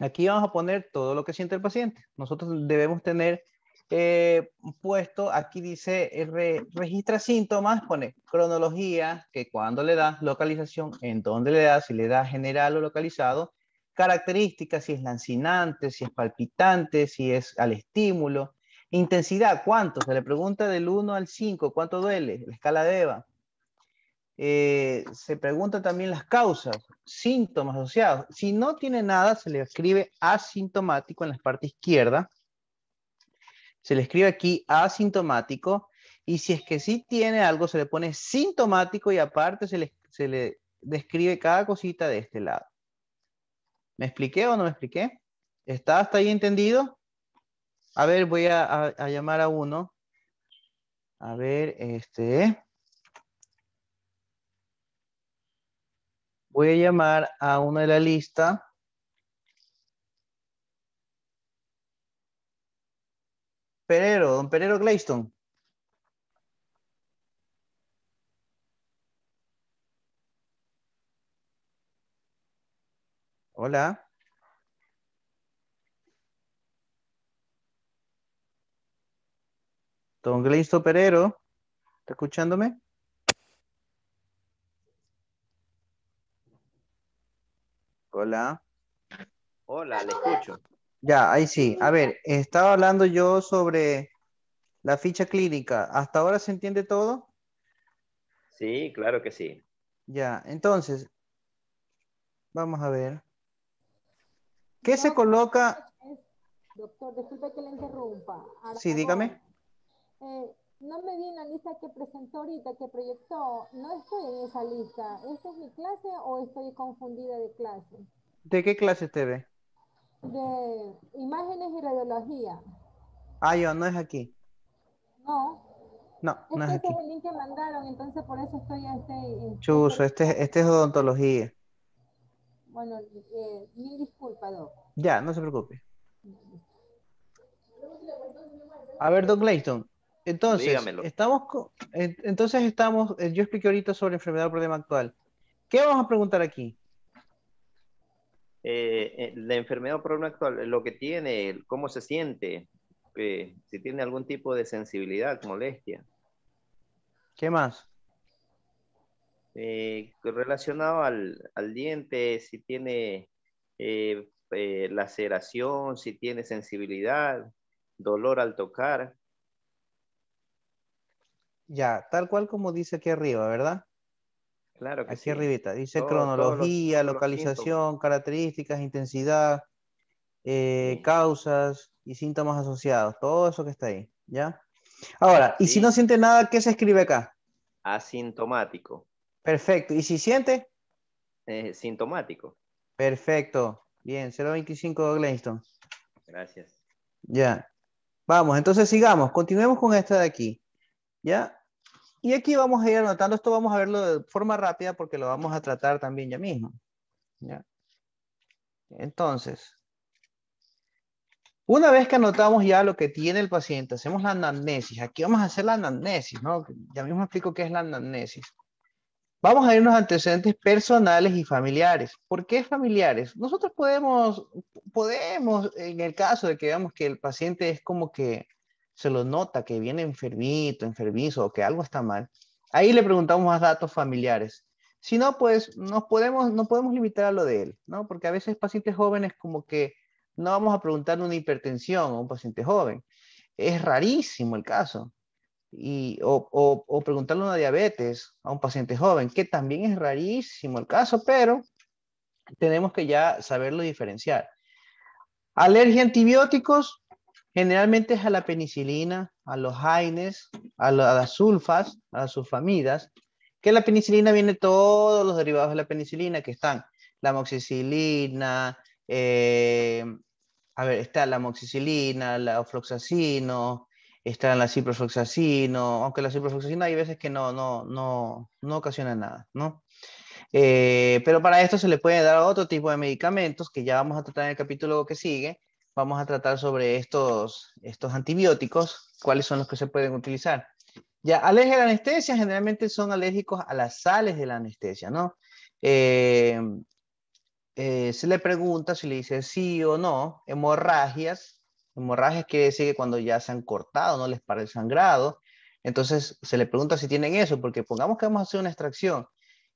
Aquí vamos a poner todo lo que siente el paciente. Nosotros debemos tener eh, puesto, aquí dice, eh, registra síntomas, pone cronología, que cuando le da, localización, en dónde le da, si le da general o localizado, características, si es lancinante, si es palpitante, si es al estímulo, intensidad, cuánto, se le pregunta del 1 al 5, cuánto duele, la escala de EVA, eh, se pregunta también las causas, síntomas asociados. Si no tiene nada, se le escribe asintomático en la parte izquierda. Se le escribe aquí asintomático. Y si es que sí tiene algo, se le pone sintomático y aparte se le, se le describe cada cosita de este lado. ¿Me expliqué o no me expliqué? ¿Está hasta ahí entendido? A ver, voy a llamar a uno. A ver, este... voy a llamar a uno de la lista. Perero, don Perero Clayston. Hola. Don Gleisto Perero, ¿está escuchándome? Hola. Hola, le escucho. Ya, ahí sí. A ver, estaba hablando yo sobre la ficha clínica. ¿Hasta ahora se entiende todo? Sí, claro que sí. Ya, entonces, vamos a ver. ¿Qué se coloca? Doctor, disculpe que le interrumpa. Sí, dígame no me vi en la lista que presentó ahorita, que proyectó. No estoy en esa lista. ¿Esta es mi clase o estoy confundida de clase? ¿De qué clase te ve? De imágenes y radiología. Ah, yo, no es aquí. No. No, no es aquí. este es el link que mandaron, entonces por eso estoy este. Chuso, este, este es odontología. Bueno, eh, mil disculpas, Doc. Ya, no se preocupe. A ver, Doc Layton, entonces, estamos, entonces eh, estamos, yo expliqué ahorita sobre enfermedad o problema actual. ¿Qué vamos a preguntar aquí? Eh, eh, la enfermedad o problema actual, lo que tiene, cómo se siente, si tiene algún tipo de sensibilidad, molestia. ¿Qué más? relacionado al, al, diente, si tiene laceración, si tiene sensibilidad, dolor al tocar. Ya, tal cual como dice aquí arriba, ¿verdad? Claro que Aquí sí. arribita, dice cronología, localización, características, intensidad, eh, causas y síntomas asociados, todo eso que está ahí, ¿ya? Ahora, y si no siente nada, ¿qué se escribe acá? Asintomático. Perfecto, ¿y si siente? Eh, sintomático. Perfecto, bien, 025 Glenston. Gracias. Ya, vamos, entonces sigamos, continuemos con esta de aquí, ¿ya? Y aquí vamos a ir anotando, esto vamos a verlo de forma rápida porque lo vamos a tratar también ya mismo. Entonces, una vez que anotamos ya lo que tiene el paciente, hacemos la anamnesis. Aquí vamos a hacer la anamnesis, ¿no? Ya mismo explico qué es la anamnesis. Vamos a ir a antecedentes personales y familiares. ¿Por qué familiares? Nosotros podemos, podemos, en el caso de que veamos que el paciente es como que se lo nota que viene enfermito, enfermizo o que algo está mal, ahí le preguntamos más datos familiares. Si no, pues nos podemos, no podemos limitar a lo de él, ¿no? Porque a veces pacientes jóvenes como que no vamos a preguntar una hipertensión a un paciente joven. Es rarísimo el caso. Y, o, o, o preguntarle una diabetes a un paciente joven, que también es rarísimo el caso, pero tenemos que ya saberlo diferenciar. Alergia a antibióticos, Generalmente es a la penicilina, a los aines, a, las sulfas, a las sulfamidas, que la penicilina viene todos los derivados de la penicilina que están la moxicilina, eh, a ver, está la moxicilina, la ofloxacino, está la ciprofloxacino, aunque la ciprofloxacina hay veces que no, no, no, no ocasiona nada, ¿no? Eh, pero para esto se le puede dar otro tipo de medicamentos que ya vamos a tratar en el capítulo que sigue, vamos a tratar sobre estos, estos antibióticos, cuáles son los que se pueden utilizar. Ya, alergia a la anestesia, generalmente son alérgicos a las sales de la anestesia, ¿no? Eh, eh, se le pregunta si le dice sí o no, hemorragias, hemorragias quiere decir que cuando ya se han cortado, no les para sangrado, entonces se le pregunta si tienen eso, porque pongamos que vamos a hacer una extracción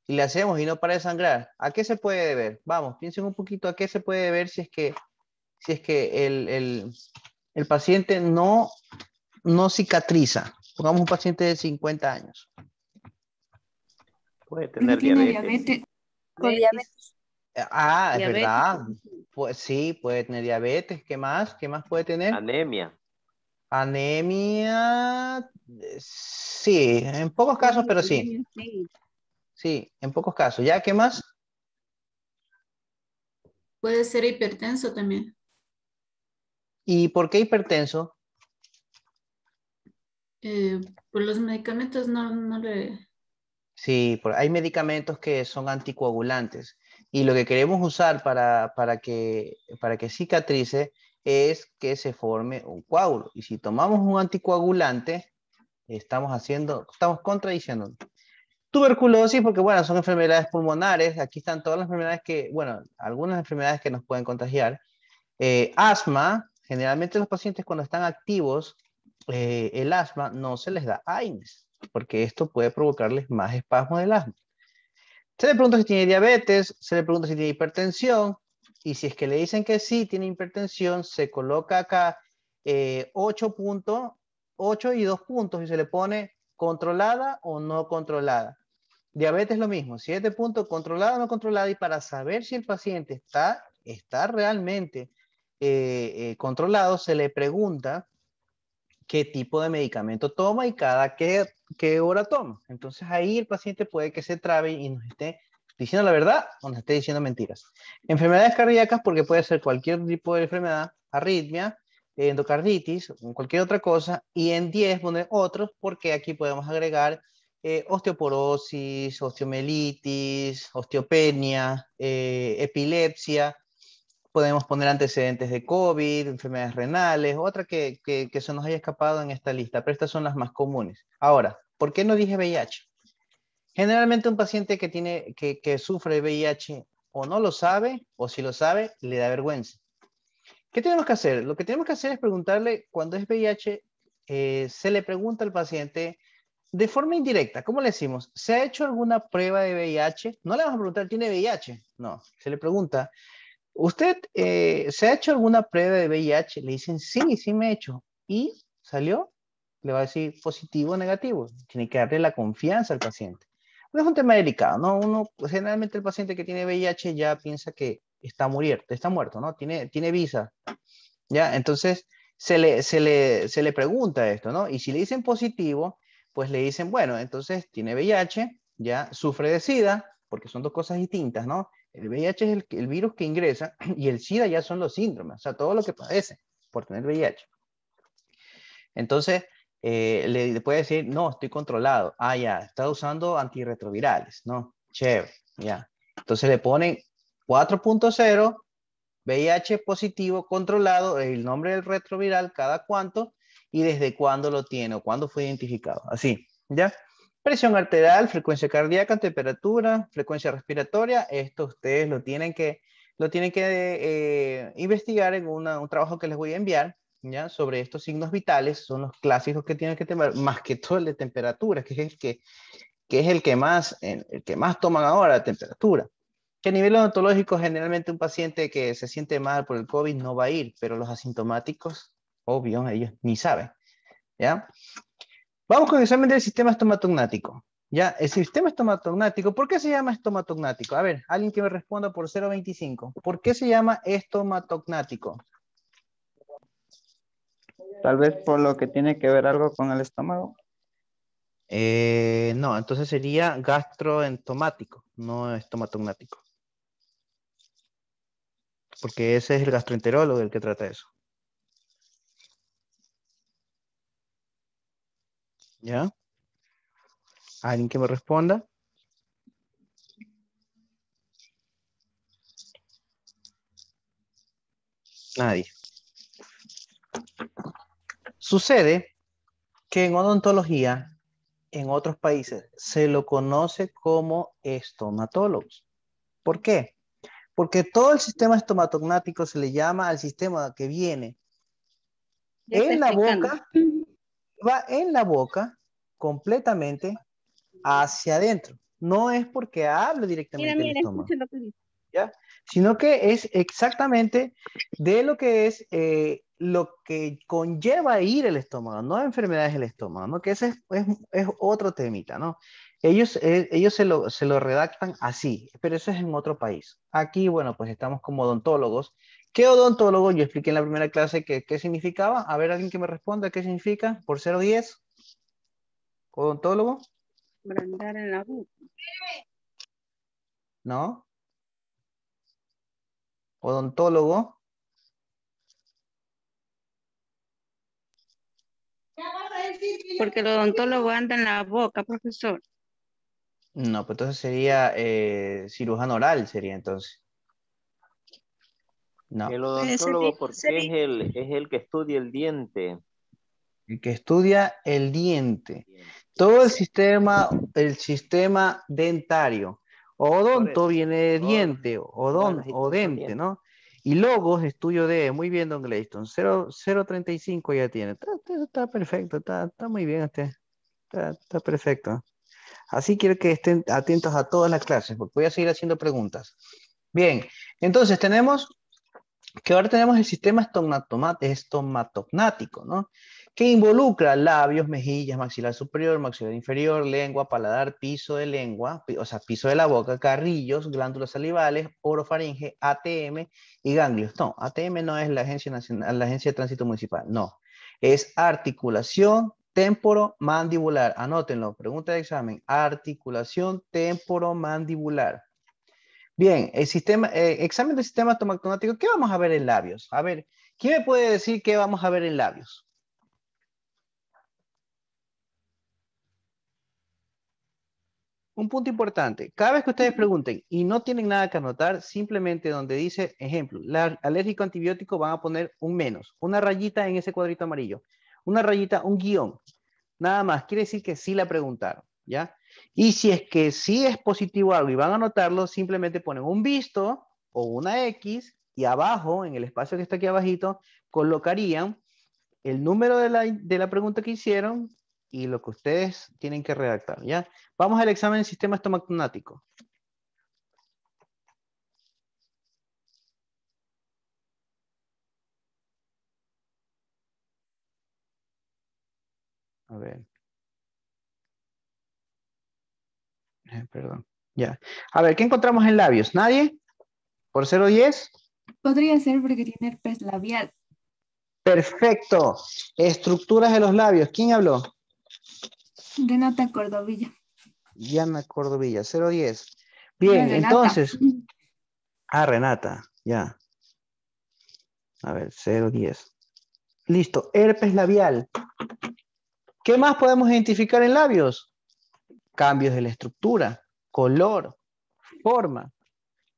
y le hacemos y no para de sangrar, ¿a qué se puede deber? Vamos, piensen un poquito a qué se puede deber si es que si es que el, paciente no, no cicatriza, pongamos un paciente de 50 años. Puede tener diabetes. Ah, es verdad. Pues sí, puede tener diabetes. ¿Qué más? ¿Qué más puede tener? Anemia. Anemia, sí, en pocos casos, pero sí. Sí, en pocos casos. ¿Ya qué más? Puede ser hipertenso también. ¿Y por qué hipertenso? Eh, por los medicamentos no, no le... Sí, por, hay medicamentos que son anticoagulantes y lo que queremos usar para, para, que, para que cicatrice es que se forme un coágulo. Y si tomamos un anticoagulante, estamos haciendo, estamos contradiciendo. Tuberculosis, porque bueno, son enfermedades pulmonares, aquí están todas las enfermedades que, bueno, algunas enfermedades que nos pueden contagiar. Eh, asma, Generalmente los pacientes cuando están activos, eh, el asma no se les da AINES, porque esto puede provocarles más espasmo del asma. Se le pregunta si tiene diabetes, se le pregunta si tiene hipertensión, y si es que le dicen que sí, tiene hipertensión, se coloca acá eh, 8 puntos, y 2 puntos, y se le pone controlada o no controlada. Diabetes lo mismo, 7 puntos, controlada o no controlada, y para saber si el paciente está, está realmente eh, eh, controlado, se le pregunta qué tipo de medicamento toma y cada qué, qué hora toma. Entonces ahí el paciente puede que se trabe y nos esté diciendo la verdad o nos esté diciendo mentiras. Enfermedades cardíacas, porque puede ser cualquier tipo de enfermedad, arritmia, endocarditis, cualquier otra cosa, y en 10 poner otros, porque aquí podemos agregar eh, osteoporosis, osteomelitis, osteopenia, epilepsia, podemos poner antecedentes de COVID, enfermedades renales, otra que, se nos haya escapado en esta lista, pero estas son las más comunes. Ahora, ¿por qué no dije VIH? Generalmente un paciente que, tiene, que, sufre VIH o no lo sabe, o si lo sabe, le da vergüenza. ¿Qué tenemos que hacer? Lo que tenemos que hacer es preguntarle, cuando es VIH, eh, se le pregunta al paciente de forma indirecta, ¿cómo le decimos? ¿Se ha hecho alguna prueba de VIH? No le vamos a preguntar, ¿tiene VIH? No, se le pregunta, ¿Usted eh, se ha hecho alguna prueba de VIH? Le dicen, sí, sí me he hecho. Y salió, le va a decir positivo o negativo. Tiene que darle la confianza al paciente. es un tema delicado, ¿no? Uno, pues, generalmente el paciente que tiene VIH ya piensa que está muerto, está muerto, ¿no? Tiene, tiene visa. ¿Ya? Entonces, se le, se le, se le pregunta esto, ¿no? Y si le dicen positivo, pues le dicen, bueno, entonces tiene VIH, ya sufre de SIDA, porque son dos cosas distintas, ¿no? El VIH es el, virus que ingresa [CLEARS THROAT] y el SIDA ya son los síndromes, o sea, todo lo que padece por tener VIH. Entonces, eh, le, puede decir, no, estoy controlado. Ah, ya, está usando antirretrovirales, ¿no? Chévere, ya. Entonces le ponen 4.0, VIH positivo, controlado, el nombre del retroviral, cada cuánto, y desde cuándo lo tiene o cuándo fue identificado. Así, ¿ya? presión arterial, frecuencia cardíaca, temperatura, frecuencia respiratoria. Esto ustedes lo tienen que, lo tienen que eh, investigar en un trabajo que les voy a enviar. ¿Ya? sobre estos signos vitales, son los clásicos que tienen que tener, más que todo el de temperatura, que es el que, que, es el que, más, el que más toman ahora, la temperatura. Que a nivel odontológico, generalmente un paciente que se siente mal por el COVID no va a ir, pero los asintomáticos, obvio, ellos ni saben, ¿ya? Vamos con el examen del sistema estomatognático. Ya, el sistema estomatognático, ¿por qué se llama estomatognático? A ver, alguien que me responda por 025. ¿Por qué se llama estomatognático? Tal vez por lo que tiene que ver algo con el estómago. Eh, no, entonces sería gastroentomático, no estomatognático. Porque ese es el gastroenterólogo el que trata eso. ¿Ya? ¿Alguien que me responda? Nadie. Sucede que en odontología, en otros países, se lo conoce como estomatólogos. ¿Por qué? Porque todo el sistema estomatognático se le llama al sistema que viene en la boca va en la boca completamente hacia adentro. No es porque hablo directamente mira, mira, lo que ¿ya? Sino que es exactamente de lo que es eh, lo que conlleva ir el estómago, no enfermedades del estómago, Que ese es, otro temita, ¿no? Ellos, eh, ellos se, lo, se lo redactan así, pero eso es en otro país. Aquí, bueno, pues estamos como odontólogos ¿Qué odontólogo? Yo expliqué en la primera clase qué significaba. A ver, alguien que me responda qué significa por 010. ¿Odontólogo? andar en la boca. ¿No? ¿Odontólogo? Porque el odontólogo anda en la boca, profesor. No, pues entonces sería eh, cirujano oral, sería entonces. No. El odontólogo porque es el, que estudia el diente. El que estudia el diente. Todo el sistema, el sistema dentario. Odonto viene de diente, odon, o dente, ¿no? Y logos, estudio de, muy bien, don Gleiston, 0.35 ya tiene. Está, perfecto, está, muy bien este. Está, perfecto. Así quiero que estén atentos a todas las clases, porque voy a seguir haciendo preguntas. Bien, entonces tenemos que ahora tenemos el sistema estomatognático, ¿no? que involucra labios, mejillas, maxilar superior, maxilar inferior, lengua, paladar, piso de lengua, o sea, piso de la boca, carrillos, glándulas salivales, orofaringe, ATM y ganglios. No, ATM no es la Agencia, Nacional, la Agencia de Tránsito Municipal, no. Es articulación temporomandibular. Anótenlo, pregunta de examen. Articulación temporomandibular. Bien, el eh, examen del sistema automático, ¿qué vamos a ver en labios? A ver, ¿quién me puede decir qué vamos a ver en labios? Un punto importante, cada vez que ustedes pregunten y no tienen nada que anotar, simplemente donde dice, ejemplo, alérgico antibiótico van a poner un menos, una rayita en ese cuadrito amarillo, una rayita, un guión, nada más, quiere decir que sí la preguntaron, ¿ya? Y si es que sí es positivo algo y van a anotarlo, simplemente ponen un visto o una X y abajo, en el espacio que está aquí abajito, colocarían el número de la, pregunta que hicieron y lo que ustedes tienen que redactar, ¿ya? Vamos al examen del sistema estomacognático. A ver. Eh, perdón. Ya. A ver, ¿qué encontramos en labios? ¿Nadie? ¿Por 010? Podría ser porque tiene herpes labial. Perfecto. Estructuras de los labios. ¿Quién habló? Renata Cordovilla. Diana Cordovilla, 010. Bien, entonces. [LAUGHS] Ah, Renata, ya. A ver, 010. Listo, herpes labial. ¿Qué más podemos identificar en labios? cambios de la estructura, color, forma.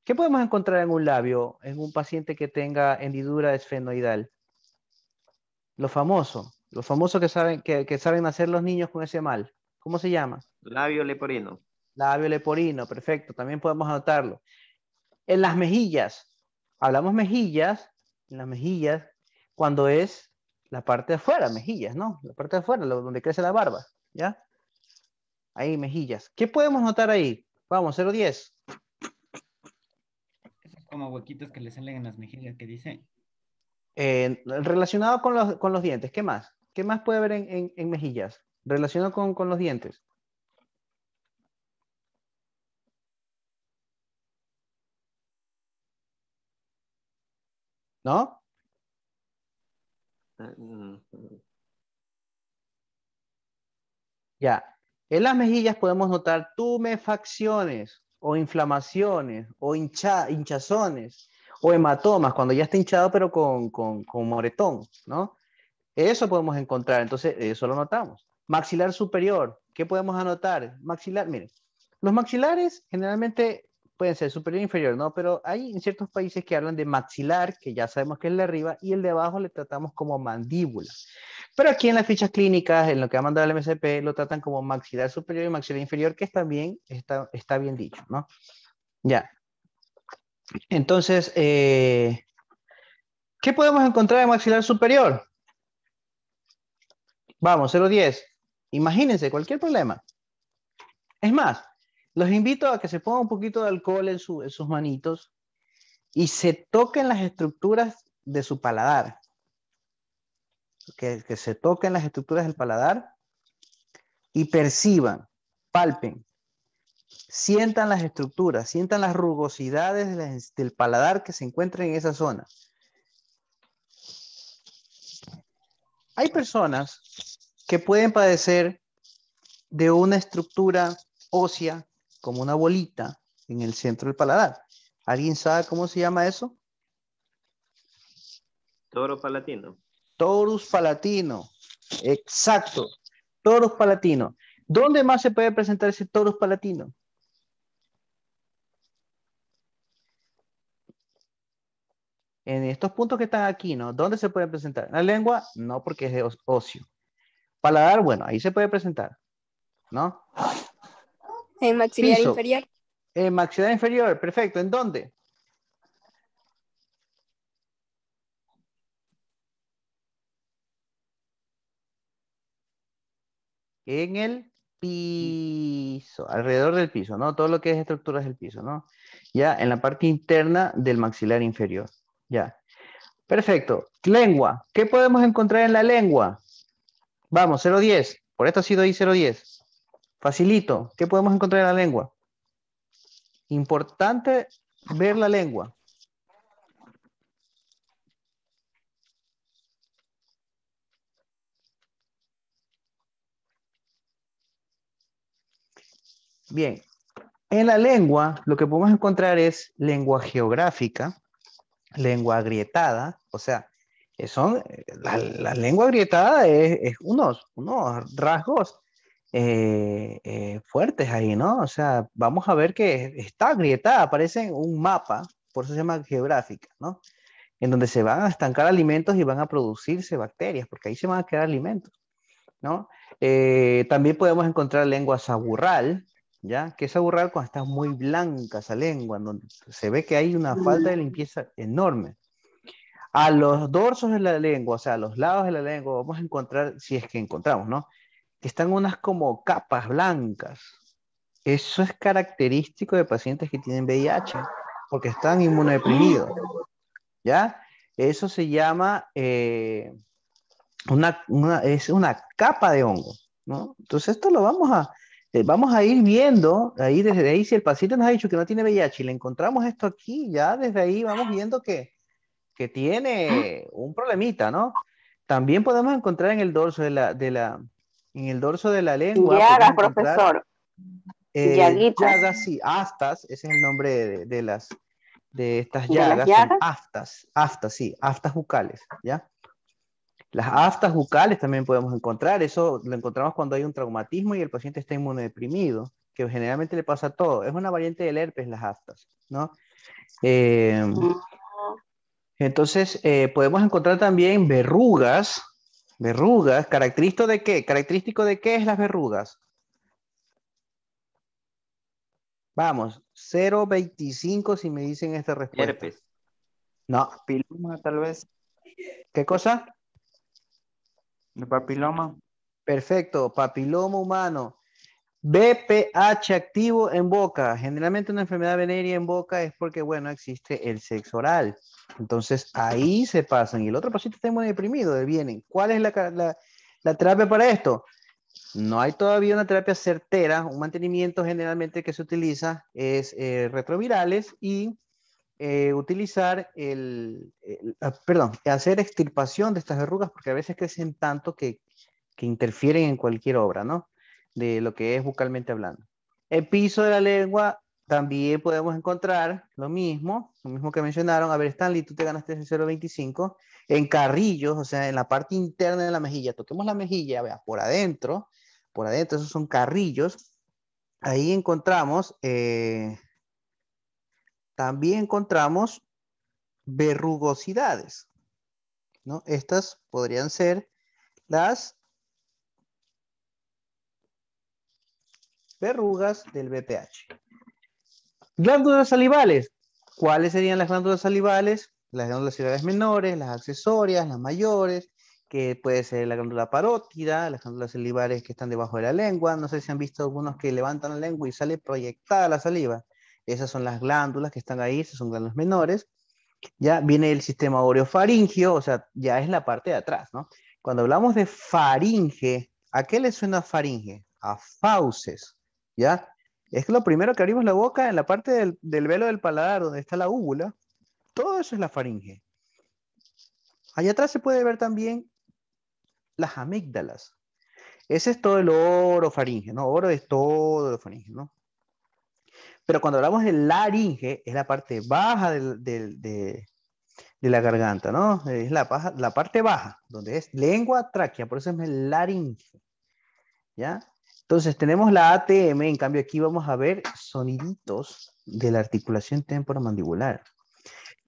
¿Qué podemos encontrar en un labio, en un paciente que tenga hendidura esfenoidal? Lo famoso, lo famoso que saben, que, que saben hacer los niños con ese mal. ¿Cómo se llama? Labio leporino. Labio leporino, perfecto, también podemos anotarlo. En las mejillas, hablamos mejillas, en las mejillas, cuando es la parte de afuera, mejillas, ¿no? La parte de afuera, donde crece la barba, ¿ya? Ahí, mejillas. ¿Qué podemos notar ahí? Vamos, 010. Esos como huequitos que le salen en las mejillas, que dice? Eh, relacionado con los, dientes, ¿qué más? ¿Qué más puede haber en, mejillas? Relacionado con, con los dientes. ¿No? Mm. Ya, en las mejillas podemos notar tumefacciones o inflamaciones o hinchazones o hematomas, cuando ya está hinchado pero con, con moretón, ¿no? Eso podemos encontrar, entonces eso lo notamos. Maxilar superior, ¿qué podemos anotar? Maxilar, miren, los maxilares generalmente pueden ser superior e inferior, ¿no? Pero hay en ciertos países que hablan de maxilar, que ya sabemos que es el de arriba, y el de abajo le tratamos como mandíbula. Pero aquí en las fichas clínicas, en lo que ha mandado el MSP, lo tratan como maxilar superior y maxilar inferior, que está bien, está, está bien dicho, ¿no? Ya. Entonces, eh, ¿qué podemos encontrar en maxilar superior? Vamos, 0.10. Imagínense, cualquier problema. Es más, los invito a que se pongan un poquito de alcohol en, en sus manitos y se toquen las estructuras de su paladar que, se toquen las estructuras del paladar y perciban, palpen, sientan las estructuras, sientan las rugosidades del paladar que se encuentran en esa zona. Hay personas que pueden padecer de una estructura ósea como una bolita en el centro del paladar. ¿Alguien sabe cómo se llama eso? Toro palatino. Torus palatino. Exacto. Torus palatino. ¿Dónde más se puede presentar ese torus palatino? En estos puntos que están aquí, ¿no? ¿Dónde se puede presentar? ¿En la lengua? No, porque es de ocio. Paladar, bueno, ahí se puede presentar. ¿No? En maxilar inferior. En maxilar inferior, perfecto. ¿En dónde? en el piso, alrededor del piso, ¿no? Todo lo que es es del piso, ¿no? Ya, en la parte interna del maxilar inferior, ya. Perfecto. Lengua. ¿Qué podemos encontrar en la lengua? Vamos, 010. Por esto ha sido ahí 010. Facilito. ¿Qué podemos encontrar en la lengua? Importante ver la lengua. Bien, en la lengua lo que podemos encontrar es lengua geográfica, lengua agrietada, o sea, eh, son, eh, la, lengua agrietada es, unos, unos rasgos eh, fuertes ahí, ¿no? O sea, vamos a ver que está agrietada, en un mapa, por eso se llama geográfica, ¿no? En donde se van a estancar alimentos y van a producirse bacterias, porque ahí se van a quedar alimentos, ¿no? también podemos encontrar lengua saburral, ¿ya? Que es aburrar cuando está muy blanca esa lengua, donde se ve que hay una falta de mm. limpieza enorme. A los dorsos de la lengua, o sea, a los lados de la lengua, vamos a encontrar, si es que encontramos, ¿no? están unas como capas blancas. Eso es característico de pacientes que tienen VIH, porque están inmunodeprimidos, ¿ya? Eso se llama, eh, una, es una capa de hongo, ¿no? Entonces esto lo vamos a, eh, vamos a ir viendo, ahí desde ahí, si el paciente nos ha dicho que no tiene VIH le encontramos esto aquí, ya desde ahí vamos viendo que, tiene un problemita, ¿no? También podemos encontrar en el dorso de la, de la, en el dorso de la lengua. Llagas, profesor. Eh, llagas sí, aftas, ese es el nombre de, las, de estas llagas, aftas, aftas, sí, aftas bucales, ¿ya? Las aftas bucales también podemos encontrar, eso lo encontramos cuando hay un traumatismo y el paciente está inmunodeprimido, que generalmente le pasa a todo. Es una variante del herpes las aftas, ¿no? Eh, entonces, eh, podemos encontrar también verrugas, verrugas, ¿característico de qué? ¿Característico de qué es las verrugas? Vamos, 0.25 si me dicen esta respuesta. Herpes. No. Piluma, tal vez. ¿Qué cosa? El papiloma. Perfecto, papiloma humano. BPH activo en boca. Generalmente una enfermedad venérea en boca es porque, bueno, existe el sexo oral. Entonces ahí se pasan. Y el otro paciente está deprimido, vienen. ¿Cuál es la, la, terapia para esto? No hay todavía una terapia certera. Un mantenimiento generalmente que se utiliza es eh, retrovirales y eh, utilizar el, ah, perdón, hacer extirpación de estas verrugas porque a veces crecen tanto que, que interfieren en cualquier obra, ¿no? De lo que es bucalmente hablando. El piso de la lengua también podemos encontrar lo mismo, lo mismo que mencionaron. A ver, Stanley, tú te ganaste ese 0.25 en carrillos, o sea, en la parte interna de la mejilla. Toquemos la mejilla, vea, por adentro, por adentro, esos son carrillos. Ahí encontramos eh, también encontramos verrugosidades. ¿no? Estas podrían ser las verrugas del BPH. Glándulas salivales. ¿Cuáles serían las glándulas salivales? Las glándulas salivales menores, las accesorias, las mayores, que puede ser la glándula parótida, las glándulas salivares que están debajo de la lengua. No sé si han visto algunos que levantan la lengua y sale proyectada la saliva. Esas son las glándulas que están ahí, esas son glándulas menores. Ya viene el sistema oreofaringio, o sea, ya es la parte de atrás, ¿no? Cuando hablamos de faringe, ¿a qué le suena faringe? A fauces, ¿ya? Es que lo primero que abrimos la boca en la parte del, velo del paladar, donde está la úvula, todo eso es la faringe. Allá atrás se puede ver también las amígdalas. Ese es todo el oro faringe, ¿no? Oro es todo el faringe, ¿no? Pero cuando hablamos de laringe, es la parte baja de, la garganta, ¿no? Es la, la parte baja, donde es lengua, tráquea, por eso es el laringe. ¿Ya? Entonces tenemos la ATM, en cambio aquí vamos a ver soniditos de la articulación temporomandibular.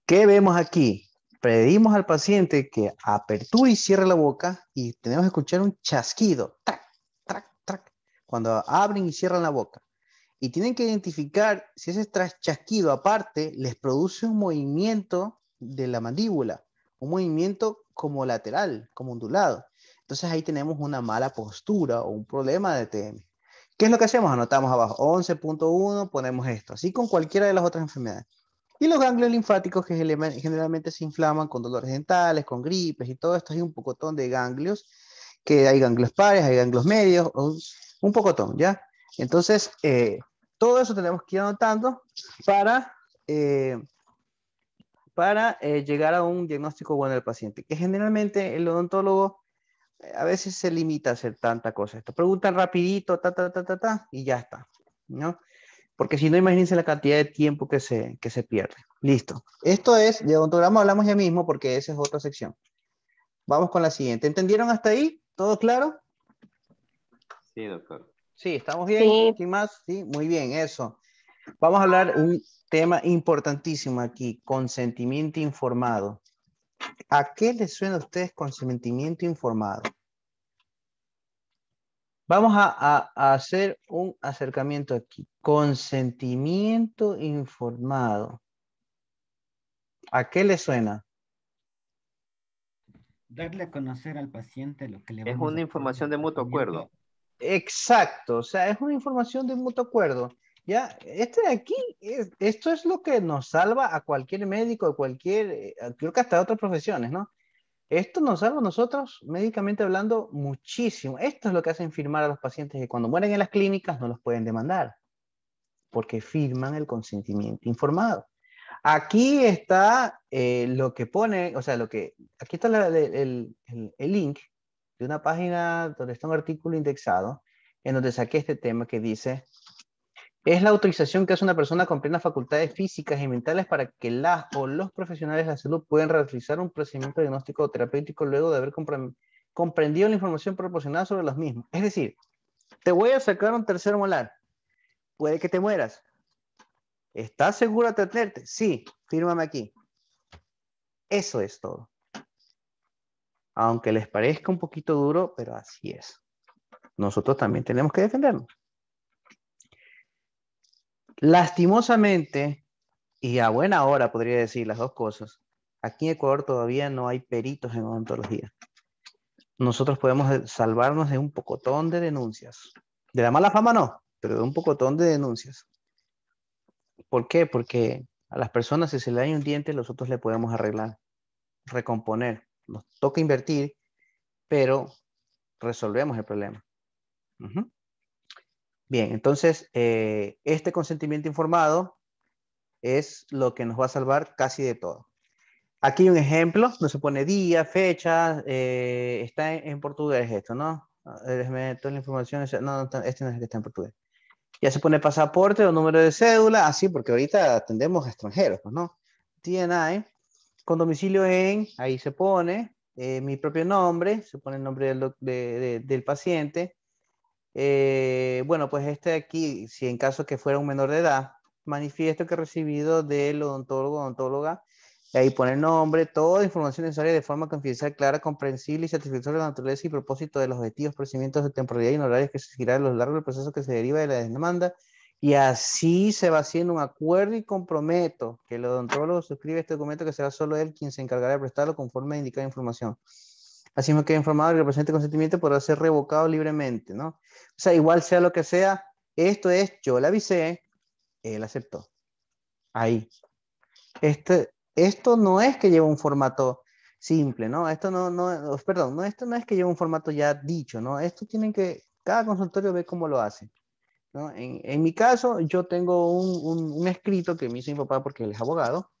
¿Qué vemos aquí? Pedimos al paciente que apertura y cierre la boca y tenemos que escuchar un chasquido, trac, trac, trac, cuando abren y cierran la boca y tienen que identificar si ese chasquido aparte les produce un movimiento de la mandíbula, un movimiento como lateral, como ondulado. Entonces ahí tenemos una mala postura o un problema de TM. ¿Qué es lo que hacemos? Anotamos abajo 11.1, ponemos esto, así con cualquiera de las otras enfermedades. Y los ganglios linfáticos que generalmente se inflaman con dolores dentales, con gripes y todo esto, hay un pocotón de ganglios, que hay ganglios pares, hay ganglios medios, un pocotón, ¿ya? Entonces, eh, todo eso tenemos que ir anotando para, eh, para eh, llegar a un diagnóstico bueno del paciente, que generalmente el odontólogo eh, a veces se limita a hacer tanta cosa. Te preguntan rapidito, ta, ta, ta, ta, ta, y ya está, ¿no? Porque si no, imagínense la cantidad de tiempo que se, que se pierde. Listo. Esto es, de odontograma hablamos ya mismo porque esa es otra sección. Vamos con la siguiente. ¿Entendieron hasta ahí? ¿Todo claro? Sí, doctor. Sí, estamos bien. Sí. más? Sí, muy bien, eso. Vamos a hablar un tema importantísimo aquí, consentimiento informado. ¿A qué le suena a ustedes consentimiento informado? Vamos a, hacer un acercamiento aquí. Consentimiento informado. ¿A qué le suena? Darle a conocer al paciente lo que le va Es una información de mutuo acuerdo. Exacto, o sea, es una información de mutuo acuerdo. Ya, este de aquí, esto es lo que nos salva a cualquier médico, a cualquier, eh, creo que hasta a otras profesiones, ¿no? Esto nos salva a nosotros, médicamente hablando, muchísimo. Esto es lo que hacen firmar a los pacientes que cuando mueren en las clínicas no los pueden demandar, porque firman el consentimiento informado. Aquí está eh, lo que pone, o sea, lo que, aquí está el, el link de una página donde está un artículo indexado en donde saqué este tema que dice, es la autorización que hace una persona con plenas facultades físicas y mentales para que las o los profesionales de la salud puedan realizar un procedimiento diagnóstico o terapéutico luego de haber comprendido la información proporcionada sobre los mismos. Es decir, te voy a sacar un tercer molar. Puede que te mueras. ¿Estás segura de atenderte? Sí, fírmame aquí. Eso es todo aunque les parezca un poquito duro, pero así es. Nosotros también tenemos que defendernos. Lastimosamente, y a buena hora podría decir las dos cosas, aquí en Ecuador todavía no hay peritos en odontología. Nosotros podemos salvarnos de un pocotón de denuncias. De la mala fama no, pero de un pocotón de denuncias. ¿Por qué? Porque a las personas si se le da un diente, nosotros le podemos arreglar, recomponer nos toca invertir, pero resolvemos el problema. Bien, entonces, eh, este consentimiento informado es lo que nos va a salvar casi de todo. Aquí un ejemplo, no se pone día, fecha, eh, está en, portugués esto, ¿no? Déjeme toda la información, no, este no es que está en portugués. Ya se pone pasaporte o número de cédula, así, porque ahorita atendemos a extranjeros, pues, ¿no? TNI, con domicilio en, ahí se pone eh, mi propio nombre, se pone el nombre del, paciente. Eh, bueno, pues este de aquí, si en caso que fuera un menor de edad, manifiesto que he recibido del odontólogo odontóloga, ahí pone el nombre, toda información necesaria de forma confidencial, clara, comprensible y satisfactoria de la naturaleza y propósito de los objetivos, procedimientos de temporalidad y horarios que se seguirán a lo largo del proceso que se deriva de la demanda y así se va haciendo un acuerdo y comprometo que el odontólogo suscribe este documento que será solo él quien se encargará de prestarlo conforme a indicada información. Así me queda informado que el presente consentimiento podrá ser revocado libremente, ¿no? O sea, igual sea lo que sea, esto es, yo le avisé, él aceptó. Ahí. Este, esto no es que lleve un formato simple, ¿no? Esto no, no, perdón, no, esto no es que lleve un formato ya dicho, ¿no? Esto tienen que, cada consultorio ve cómo lo hace. En, mi caso, yo tengo un, escrito que me hizo mi papá porque él es abogado,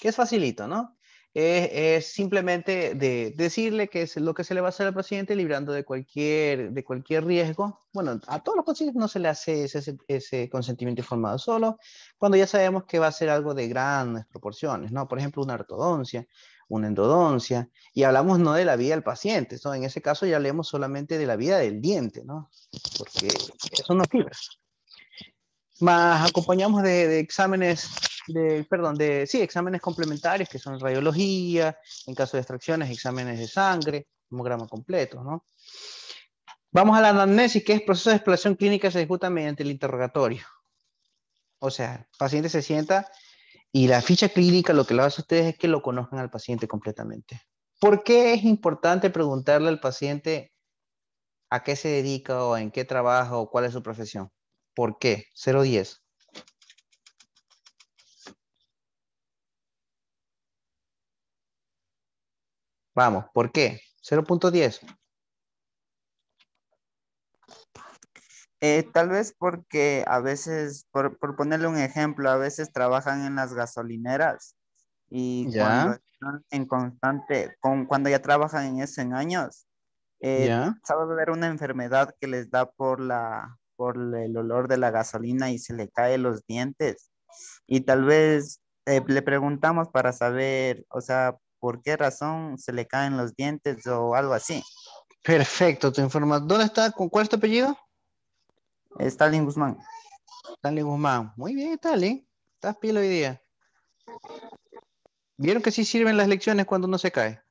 que es facilito, ¿no? Es, simplemente de decirle que es lo que se le va a hacer al presidente, librando de cualquier, de cualquier riesgo. Bueno, a todos los pacientes no se le hace ese, ese consentimiento informado solo, cuando ya sabemos que va a ser algo de grandes proporciones, ¿no? Por ejemplo, una ortodoncia una endodoncia, y hablamos no de la vida del paciente, en ese caso ya hablemos solamente de la vida del diente, ¿no? porque son no fibras. Más acompañamos de, exámenes, de, perdón, de, sí, exámenes complementarios que son radiología, en caso de extracciones, exámenes de sangre, hemograma completo, ¿no? Vamos a la anamnesis, que es proceso de exploración clínica que se ejecuta mediante el interrogatorio. O sea, el paciente se sienta y la ficha clínica lo que le hace a ustedes es que lo conozcan al paciente completamente. ¿Por qué es importante preguntarle al paciente a qué se dedica o en qué trabaja o cuál es su profesión? ¿Por qué? 010. Vamos, ¿por qué? 0.10. Eh, tal vez porque a veces, por, ponerle un ejemplo, a veces trabajan en las gasolineras y ¿Ya? en constante, con, cuando ya trabajan en eso en años, eh, sabe haber una enfermedad que les da por, la, por el olor de la gasolina y se le caen los dientes. Y tal vez eh, le preguntamos para saber, o sea, por qué razón se le caen los dientes o algo así. Perfecto, te informas. ¿Dónde está? ¿Con cuál es tu apellido? Stalin Guzmán. Stalin Guzmán. Muy bien, Stalin. Estás pila hoy día. ¿Vieron que sí sirven las lecciones cuando uno se cae?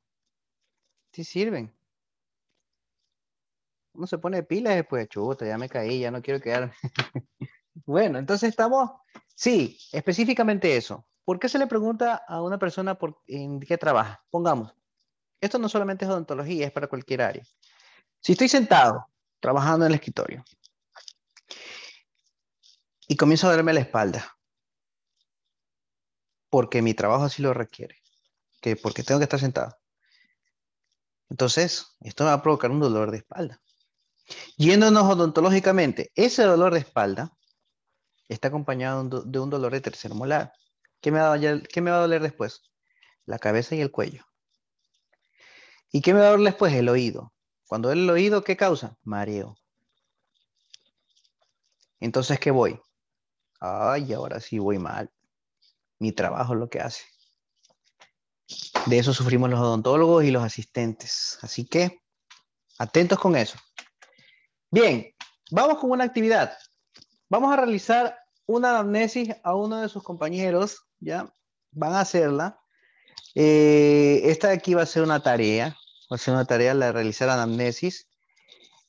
Sí sirven. Uno se pone de pilas después. Chuta, ya me caí, ya no quiero quedar. [LAUGHS] bueno, entonces estamos. Sí, específicamente eso. ¿Por qué se le pregunta a una persona por, en qué trabaja? Pongamos, esto no solamente es odontología, es para cualquier área. Si estoy sentado, trabajando en el escritorio, y comienzo a darme la espalda. Porque mi trabajo así lo requiere. Que porque tengo que estar sentado. Entonces, esto me va a provocar un dolor de espalda. Yéndonos odontológicamente, ese dolor de espalda está acompañado de un dolor de tercer molar. ¿Qué me, va a doler, me doler después? La cabeza y el cuello. ¿Y qué me va a doler después? El oído. Cuando el oído, ¿qué causa? Mareo. Entonces, ¿qué voy? ay, ahora sí voy mal. Mi trabajo es lo que hace. De eso sufrimos los odontólogos y los asistentes. Así que, atentos con eso. Bien, vamos con una actividad. Vamos a realizar una anamnesis a uno de sus compañeros, ¿ya? Van a hacerla. Eh, esta de aquí va a ser una tarea, va a ser una tarea la de realizar anamnesis.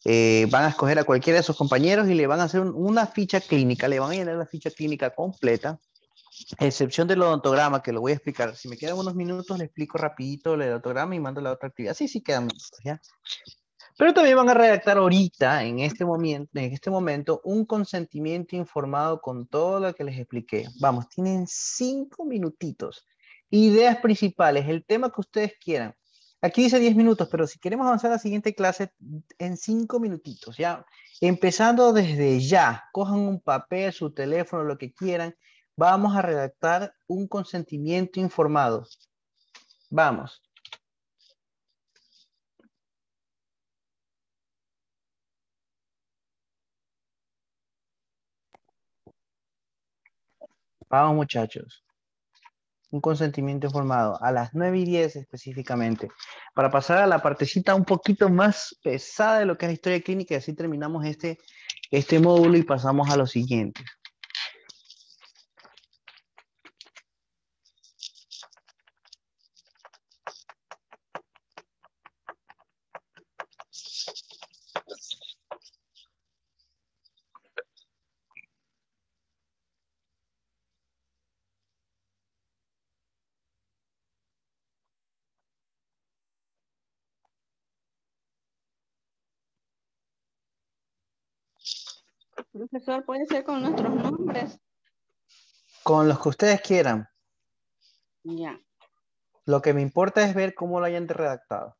Eh, van a escoger a cualquiera de sus compañeros y le van a hacer una ficha clínica, le van a llenar la ficha clínica completa, excepción del odontograma, que lo voy a explicar. Si me quedan unos minutos, le explico rapidito el odontograma y mando la otra actividad. Sí, sí, quedan minutos, ¿ya? Pero también van a redactar ahorita, en este, momento, en este momento, un consentimiento informado con todo lo que les expliqué. Vamos, tienen cinco minutitos. Ideas principales, el tema que ustedes quieran. Aquí dice 10 minutos, pero si queremos avanzar a la siguiente clase en 5 minutitos, ya empezando desde ya, cojan un papel, su teléfono, lo que quieran, vamos a redactar un consentimiento informado. Vamos. Vamos muchachos un consentimiento informado, a las 9 y 10 específicamente, para pasar a la partecita un poquito más pesada de lo que es la historia clínica y así terminamos este, este módulo y pasamos a lo siguiente. Profesor, puede ser con nuestros nombres. Con los que ustedes quieran. Ya. Lo que me importa es ver cómo lo hayan redactado.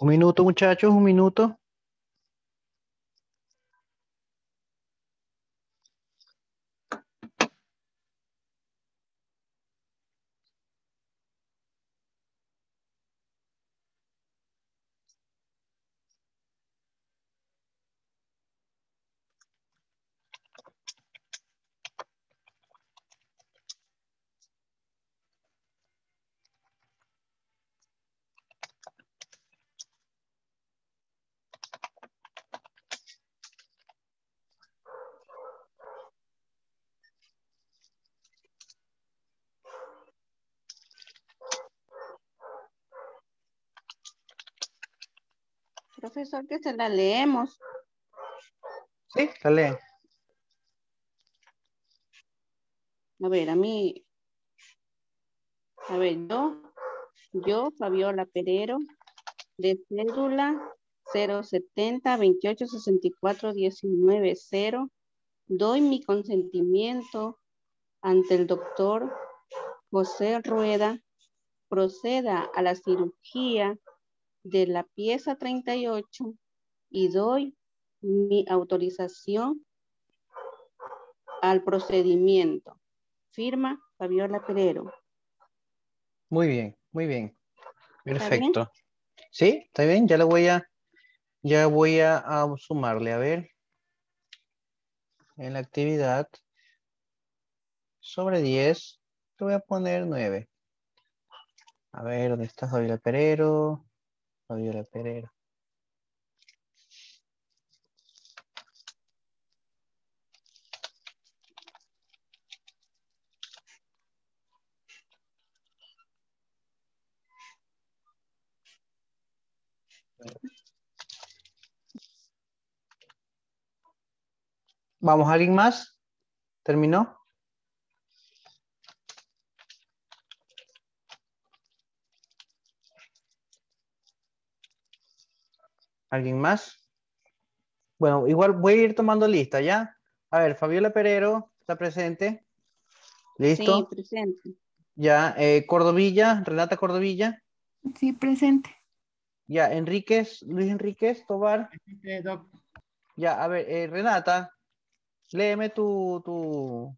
Un minuto, muchachos, un minuto. que se la leemos. Sí, la leen. A ver, a mí. A ver, yo, yo, Fabiola Perero, de cédula 070 28 64 doy mi consentimiento ante el doctor José Rueda proceda a la cirugía de la pieza 38 y doy mi autorización al procedimiento. Firma Fabiola Perero. Muy bien, muy bien. Perfecto. Sí, está bien, ya la voy a ya voy a, sumarle, a ver. En la actividad sobre 10, te voy a poner 9. A ver, ¿dónde está Fabiola Perero? Fabiola Pereira. Vamos, ¿alguien más? ¿Terminó? ¿Alguien más? Bueno, igual voy a ir tomando lista, ¿ya? A ver, Fabiola Perero, ¿está presente? ¿Listo? Sí, presente. Ya, eh, Cordovilla, Renata Cordovilla. Sí, presente. Ya, Enríquez, Luis Enríquez, Tobar. Ya, a ver, eh, Renata, léeme tu, tu...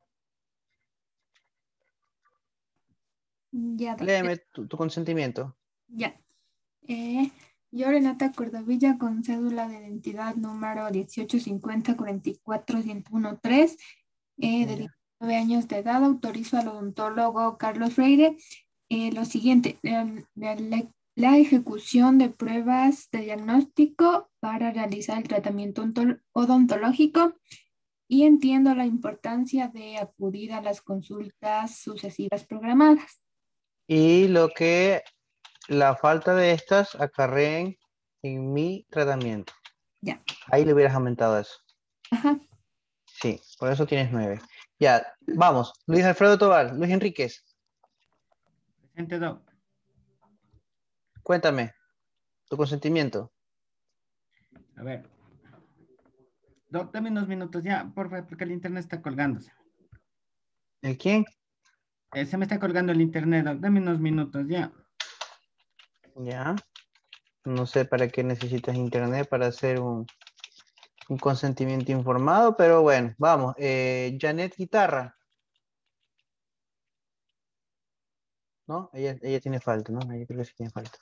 léeme tu, consentimiento. Ya. Eh, yo, Renata Cordovilla, con cédula de identidad número 185044113, eh, de 19 años de edad, autorizo al odontólogo Carlos Freire eh, lo siguiente, em, la, la, ejecución de pruebas de diagnóstico para realizar el tratamiento odontológico y entiendo la importancia de acudir a las consultas sucesivas programadas. Y lo que la falta de estas acarreen en mi tratamiento. Ya. Ahí le hubieras aumentado eso. Ajá. Sí, por eso tienes nueve. Ya, vamos. Luis Alfredo Tobal, Luis Enríquez. Presente, Doc. Cuéntame, tu consentimiento. A ver. Doc, dame unos minutos ya, por favor, porque el internet está colgándose. ¿El quién? Eh, se me está colgando el internet, Doc. Dame unos minutos ya. Ya. No sé para qué necesitas internet para hacer un, consentimiento informado, pero bueno, vamos. Eh, Janet Guitarra. ¿No? Ella, tiene falta, ¿no? Yo creo que sí tiene falta.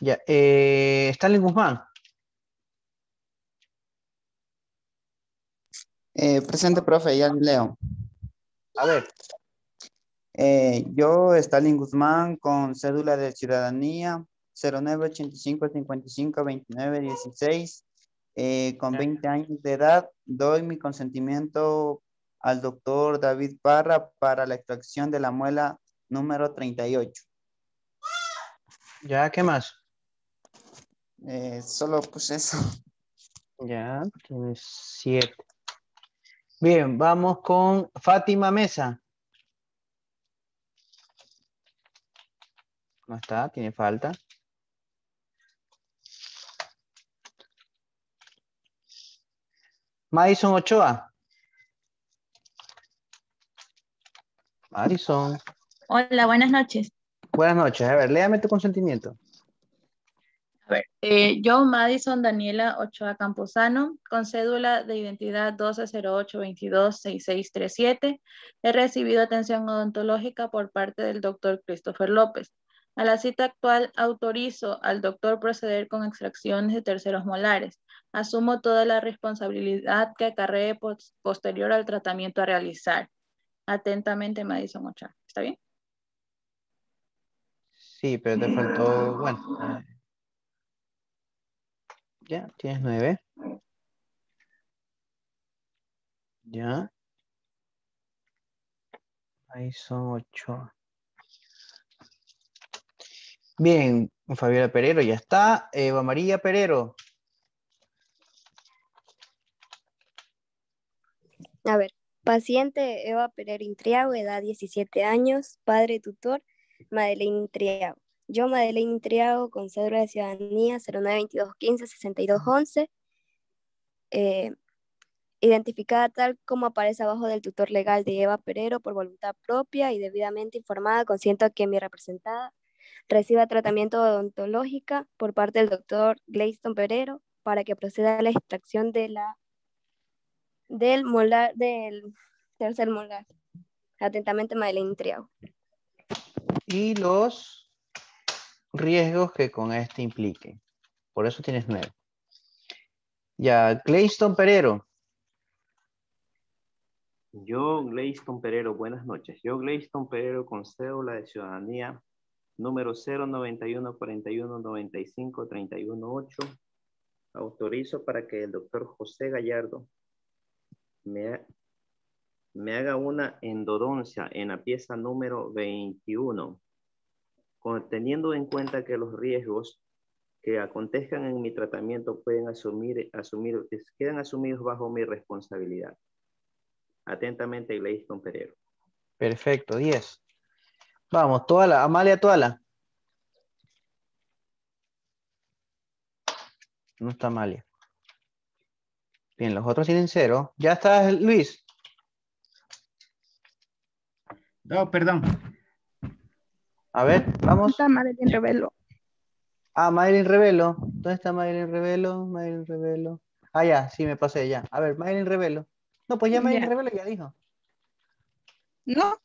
Ya. Eh, Stanley Guzmán. Eh, presente, profe, ya leo. A ver, eh, yo, Stalin Guzmán, con cédula de ciudadanía 0985552916, eh, con 20 años de edad, doy mi consentimiento al doctor David Barra para la extracción de la muela número 38. ¿Ya qué más? Eh, solo pues eso. Ya, tienes siete. Bien, vamos con Fátima Mesa. No está, tiene falta. Madison Ochoa. Madison. Hola, buenas noches. Buenas noches. A ver, léame tu consentimiento. A ver, yo, eh, Madison Daniela Ochoa Camposano, con cédula de identidad 1208-226637, he recibido atención odontológica por parte del doctor Christopher López. A la cita actual autorizo al doctor proceder con extracciones de terceros molares. Asumo toda la responsabilidad que acarree posterior al tratamiento a realizar. Atentamente, Madison Ochoa. ¿Está bien? Sí, pero te faltó, bueno. Eh, ya, tienes nueve. Ya. Ahí son ocho. Bien, Fabiola Perero ya está. Eva María Perero. A ver, paciente Eva Perero Intriago, edad 17 años, padre tutor, Madeleine Intriago. Yo, Madeleine Intriago, con cédula de ciudadanía 092215-6211, eh, identificada tal como aparece abajo del tutor legal de Eva Perero por voluntad propia y debidamente informada, consiento que mi representada reciba tratamiento odontológico por parte del doctor Gleiston Perero para que proceda a la extracción de la, del molar, del tercer molar. Atentamente, Madeleine Triago. Y los riesgos que con este implique. Por eso tienes miedo. Ya, Gleiston Perero. Yo, Gleiston Perero, buenas noches. Yo, Gleiston Perero, con cédula de ciudadanía número 091 31, 318 Autorizo para que el doctor José Gallardo me, me haga una endodoncia en la pieza número 21, con, teniendo en cuenta que los riesgos que acontezcan en mi tratamiento pueden asumir, asumir, quedan asumidos bajo mi responsabilidad. Atentamente, Iglesias Perero. Perfecto, 10. Vamos, toda Amalia, toda No está Amalia. Bien, los otros tienen cero. ¿Ya está Luis? No, oh, perdón. A ver, vamos. Ah, ¿Dónde está Madeline Revelo? Ah, Madeline Revelo. ¿Dónde está Madeline Revelo? Madeline Revelo. Ah, ya, sí, me pasé ya. A ver, Madeline Revelo. No, pues ya Madeline Revelo ya dijo. No,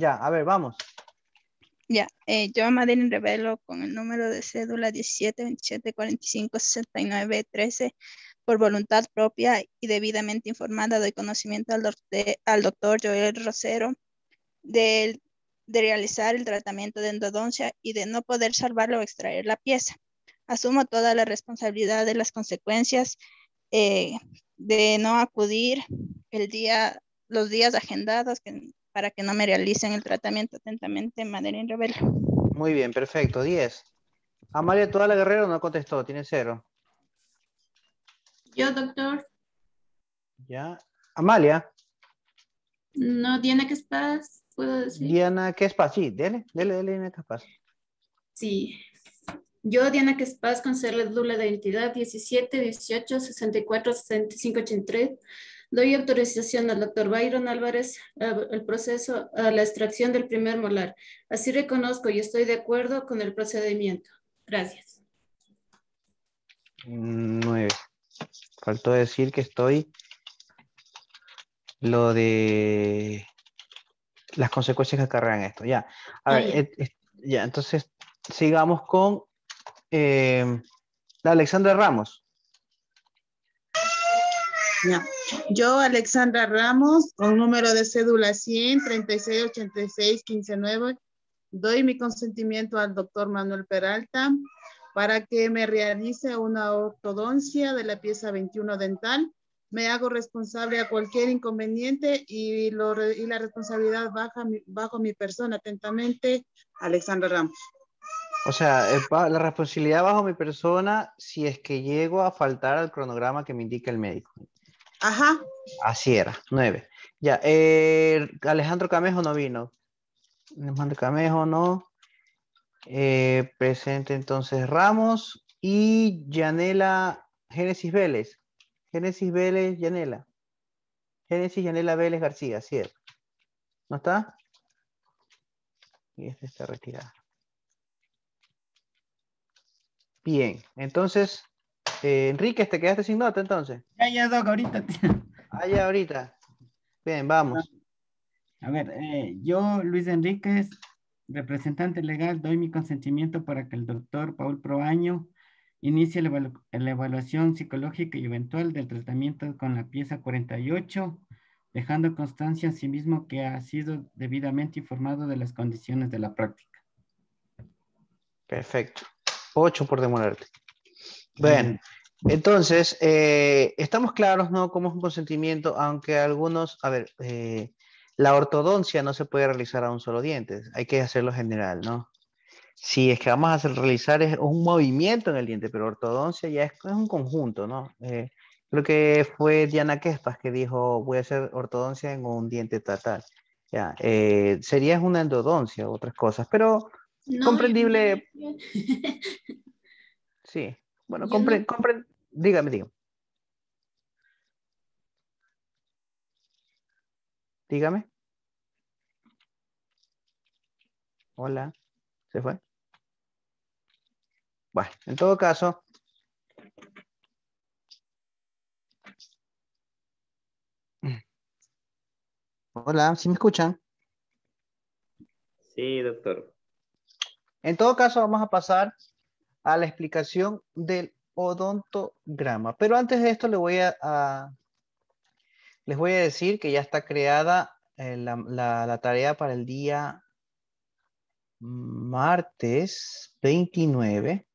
ya, a ver, vamos. Ya, eh, yo, Madeline Revelo, con el número de cédula 17 27 13, por voluntad propia y debidamente informada, doy conocimiento al, doctor, al doctor Joel Rosero de realizar el tratamiento de endodoncia y de no poder salvarlo o extraer la pieza. Asumo toda la responsabilidad de las consecuencias eh, de no acudir el día, los días agendados que para que no me realicen el tratamiento atentamente, Madeline Rebel. Muy bien, perfecto. 10. Amalia Toda la Guerrero no contestó, tiene cero. Yo, doctor. Ya. Amalia. No, Diana que puedo decir. Diana paz? sí, dele, dele, dele, Diana paz? Sí. Yo, Diana Conceder con dula de identidad 17, 18, 64, 65, 83. Doy autorización al doctor Byron Álvarez eh, el proceso a la extracción del primer molar. Así reconozco y estoy de acuerdo con el procedimiento. Gracias. Nueve. Faltó decir que estoy lo de las consecuencias que acarrean esto. Ya. A ver, eh, eh, ya, entonces sigamos con la Alexandra Ramos. Yo, Alexandra Ramos, con número de cédula 100 3686, 159, doy mi consentimiento al doctor Manuel Peralta para que me realice una ortodoncia de la pieza 21 dental. Me hago responsable a cualquier inconveniente y, y la responsabilidad baja, bajo mi persona. Atentamente, Alexandra Ramos. O sea, eh, la responsabilidad bajo mi persona si es que llego a faltar al cronograma que me indica el médico. Ajá. Así era, nueve. Ya, eh, Alejandro Camejo no vino. Alejandro Camejo no. Eh, presente entonces Ramos y Yanela Génesis Vélez. Génesis Vélez, Yanela. Génesis Yanela Vélez García, así es. ¿No está? Y esta está retirada. Bien, entonces eh, Enrique, ¿te quedaste sin nota entonces? Ya, ya, ahorita. [LAUGHS] Ah, ahorita. Bien, vamos. A ver, eh, yo, Luis Enríquez, representante legal, doy mi consentimiento para que el doctor Paul Proaño inicie la, la evaluación psicológica y eventual del tratamiento con la pieza 48, dejando constancia a sí mismo que ha sido debidamente informado de las condiciones de la práctica. Perfecto. Ocho por demorarte. Bueno, entonces, eh, estamos claros, ¿no? Cómo es un consentimiento, aunque algunos, a ver, eh, la ortodoncia no se puede realizar a un solo diente, hay que hacerlo general, ¿no? Si es que vamos a hacer, realizar es un movimiento en el diente, pero ortodoncia ya es, un conjunto, ¿no? Eh, creo que fue Diana Quespas que dijo, voy a hacer ortodoncia en un diente total, Ya, eh, sería una endodoncia, otras cosas, pero comprendible. [LAUGHS] sí. Bueno, compren, dígame, dígame. Dígame. Hola, ¿se fue? Bueno, en todo caso, Hola, ¿sí me escuchan? Sí, doctor. En todo caso, vamos a pasar la explicación del odontograma. Pero antes de esto voy a, les voy a decir que ya está creada eh, la, tarea para el día martes 29,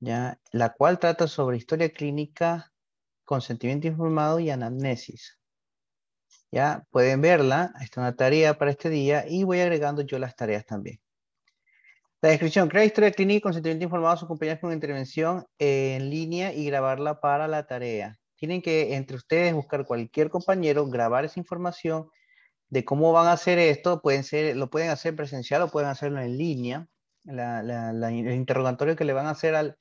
¿ya? la cual trata sobre historia clínica, consentimiento informado y anamnesis. Ya pueden verla, es una tarea para este día y voy agregando yo las tareas también. La descripción, crear historia clínica consentimiento informado a sus compañeros con intervención en línea y grabarla para la tarea. Tienen que entre ustedes buscar cualquier compañero, grabar esa información de cómo van a hacer esto. Pueden ser, lo pueden hacer presencial o pueden hacerlo en línea. el interrogatorio que le van a hacer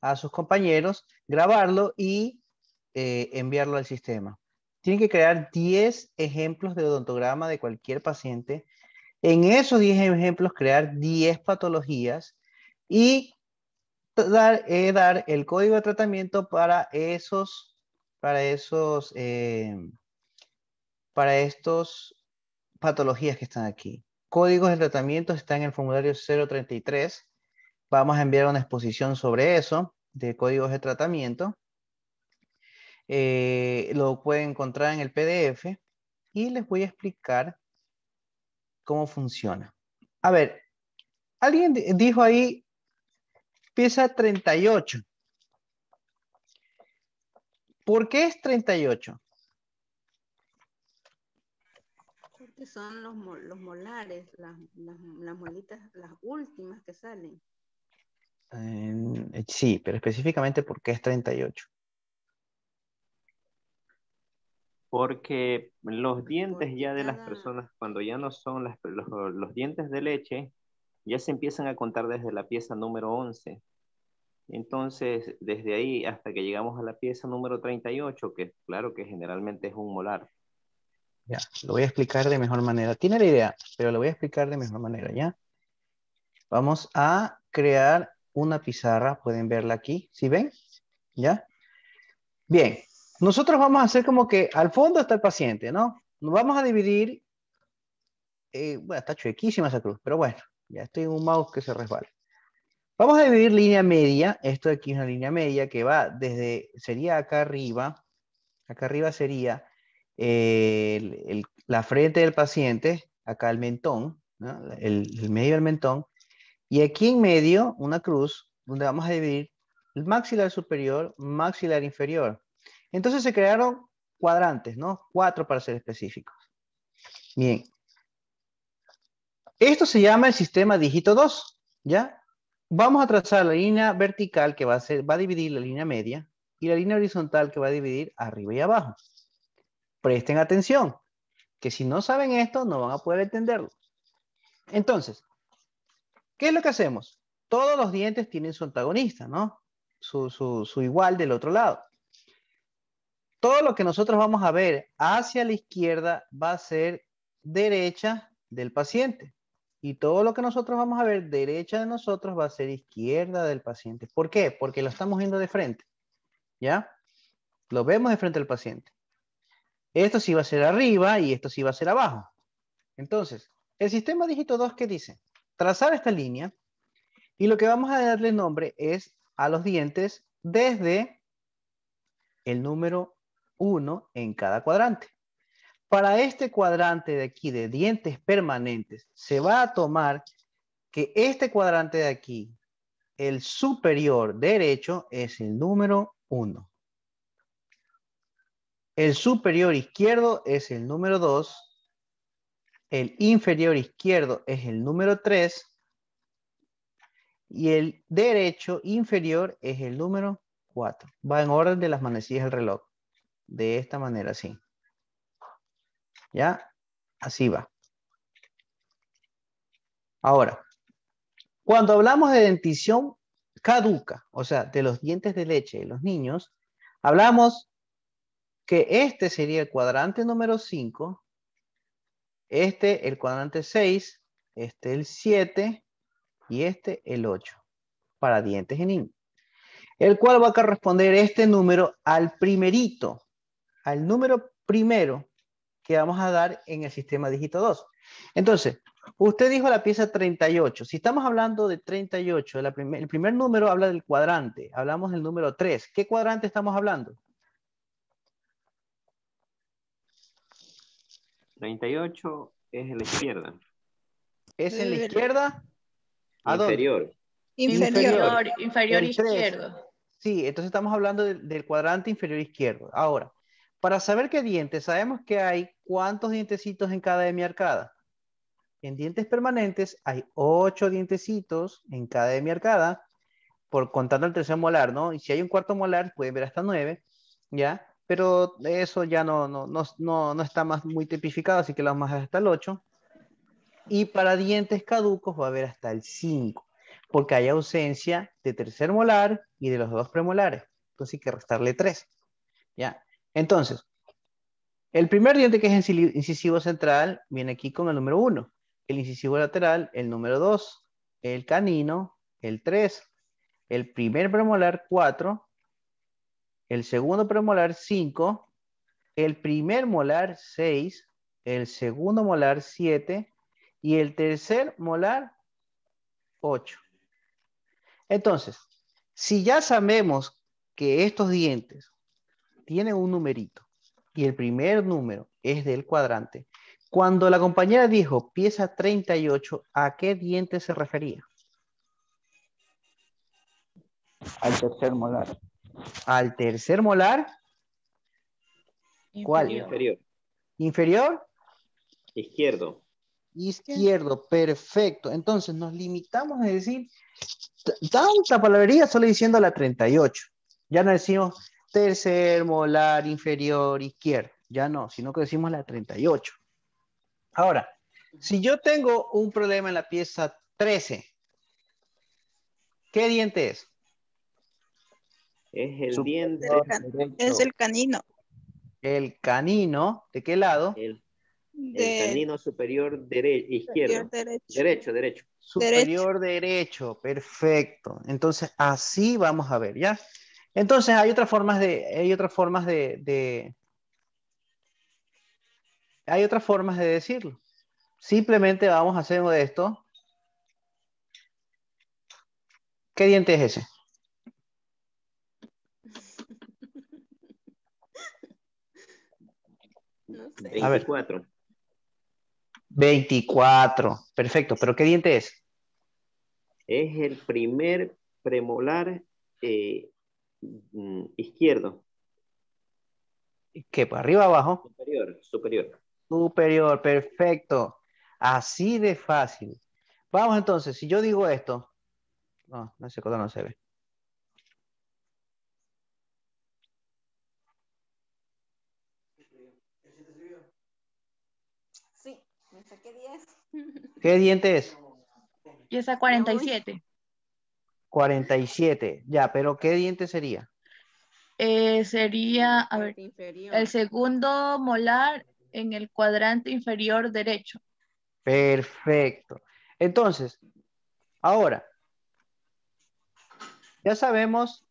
a sus compañeros, grabarlo y eh, enviarlo al sistema. Tienen que crear 10 ejemplos de odontograma de cualquier paciente en esos 10 ejemplos crear 10 patologías y eh, dar, el código de tratamiento para esos, para esos, eh, para estos patologías que están aquí. Códigos de tratamiento están en el formulario 033. Vamos a enviar una exposición sobre eso, de códigos de tratamiento. Eh, lo pueden encontrar en el PDF y les voy a explicar cómo funciona. A ver, alguien dijo ahí pieza 38. ¿Por qué es 38? Porque son los, molares, las, las, molitas, las últimas que salen. Eh, sí, pero específicamente ¿por qué es 38. porque los dientes ya de las personas, cuando ya no son los, dientes de leche, ya se empiezan a contar desde la pieza número 11. Entonces, desde ahí hasta que llegamos a la pieza número 38, que claro que generalmente es un molar. Ya, lo voy a explicar de mejor manera. Tiene la idea, pero lo voy a explicar de mejor manera, ¿ya? Vamos a crear una pizarra, pueden verla aquí, ¿sí ven? ¿Ya? Bien, nosotros vamos a hacer como que al fondo está el paciente, ¿no? Nos vamos a dividir. Eh, bueno, está chuequísima esa cruz, pero bueno, ya estoy en un mouse que se resbala. Vamos a dividir línea media. Esto aquí es una línea media que va desde, sería acá arriba. Acá arriba sería eh, la frente del paciente, acá el mentón, el, el medio del mentón. Y aquí en medio, una cruz, donde vamos a dividir el maxilar superior, maxilar inferior. Entonces se crearon cuadrantes, ¿no? Cuatro para ser específicos. Bien. Esto se llama el sistema dígito 2, ¿ya? Vamos a trazar la línea vertical que va a, ser, va a dividir la línea media y la línea horizontal que va a dividir arriba y abajo. Presten atención, que si no saben esto no van a poder entenderlo. Entonces, ¿qué es lo que hacemos? Todos los dientes tienen su antagonista, ¿no? su igual del otro lado todo lo que nosotros vamos a ver hacia la izquierda va a ser derecha del paciente. Y todo lo que nosotros vamos a ver derecha de nosotros va a ser izquierda del paciente. ¿Por qué? Porque lo estamos viendo de frente. ¿Ya? Lo vemos de frente al paciente. Esto sí va a ser arriba y esto sí va a ser abajo. Entonces, el sistema dígito 2, ¿qué dice? Trazar esta línea y lo que vamos a darle nombre es a los dientes desde el número uno en cada cuadrante. Para este cuadrante de aquí de dientes permanentes, se va a tomar que este cuadrante de aquí, el superior derecho, es el número 1. El superior izquierdo es el número 2. El inferior izquierdo es el número 3. Y el derecho inferior es el número 4. Va en orden de las manecillas del reloj de esta manera, así. ¿Ya? Así va. Ahora, cuando hablamos de dentición caduca, o sea, de los dientes de leche de los niños, hablamos que este sería el cuadrante número 5, este el cuadrante 6, este el 7 y este el 8 para dientes en niños. El cual va a corresponder este número al primerito, al número primero que vamos a dar en el sistema dígito 2. Entonces, usted dijo la pieza 38. Si estamos hablando de 38, el primer número habla del cuadrante. Hablamos del número 3. ¿Qué cuadrante estamos hablando? 38 es en la izquierda. ¿Es en la izquierda? Anterior. inferior. Inferior, inferior, izquierdo. Sí, entonces estamos hablando del cuadrante inferior izquierdo. Ahora, para saber qué dientes, sabemos que hay cuántos dientecitos en cada demiarcada. En dientes permanentes hay ocho dientecitos en cada demiarcada, por contando el tercer molar, ¿no? Y si hay un cuarto molar, pueden ver hasta nueve, ¿ya? Pero eso ya no, no, está más muy tipificado, así que lo vamos a hasta el ocho. Y para dientes caducos va a haber hasta el cinco, porque hay ausencia de tercer molar y de los dos premolares. Entonces hay que restarle tres, ¿Ya? Entonces, el primer diente que es el incisivo central viene aquí con el número 1, el incisivo lateral, el número 2, el canino, el 3, el primer premolar 4, el segundo premolar 5, el primer molar 6, el segundo molar 7 y el tercer molar 8. Entonces, si ya sabemos que estos dientes tiene un numerito y el primer número es del cuadrante, cuando la compañera dijo pieza 38, ¿a qué diente se refería? Al tercer molar. ¿Al tercer molar? ¿Cuál? Inferior. ¿Inferior? Izquierdo. Izquierdo, perfecto. Entonces nos limitamos a decir tanta palabrería solo diciendo la 38. Ya no decimos tercer molar inferior izquierdo. Ya no, sino que decimos la 38. Ahora, si yo tengo un problema en la pieza 13, ¿qué diente es? Es el diente. es el canino. El canino, ¿de qué lado? El, canino superior derecho izquierdo. derecho. derecho, Superior derecho, perfecto. Entonces, así vamos a ver, ¿ya? Entonces hay otras formas de, hay otras formas de, hay otras formas de decirlo. Simplemente vamos a hacer de esto. ¿Qué diente es ese? 24. [LAUGHS] 24. Perfecto. ¿Pero qué diente es? Es el primer premolar eh, Mm, izquierdo. ¿Qué? ¿Para arriba o abajo? Superior, superior. Superior, perfecto. Así de fácil. Vamos entonces, si yo digo esto. No, no se no se ve. Sí, me saqué 10. ¿Qué diente es? y 47. 47, ya, pero ¿qué diente sería? Eh, sería, a ver, el segundo molar en el cuadrante inferior derecho. Perfecto. Entonces, ahora, ya sabemos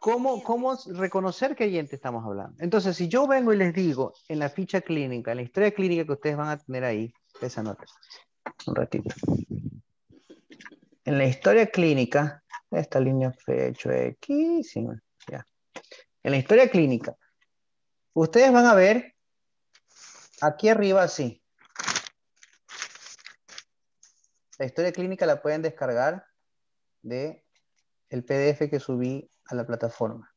cómo, cómo, reconocer qué diente estamos hablando. Entonces, si yo vengo y les digo en la ficha clínica, en la historia clínica que ustedes van a tener ahí, esa nota, un ratito en la historia clínica, esta línea hecho ya. En la historia clínica, ustedes van a ver aquí arriba así. La historia clínica la pueden descargar de el PDF que subí a la plataforma.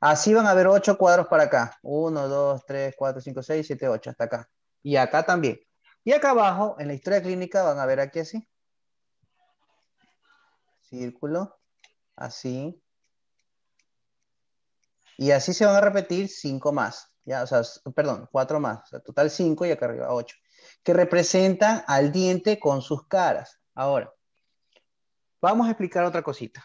Así van a ver ocho cuadros para acá. Uno, dos, tres, cuatro, cinco, seis, siete, ocho. hasta acá. Y acá también. Y acá abajo, en la historia clínica, van a ver aquí así. Círculo, así. Y así se van a repetir cinco más. Ya, o sea, perdón, cuatro más. O sea, total cinco y acá arriba ocho. Que representan al diente con sus caras. Ahora, vamos a explicar otra cosita.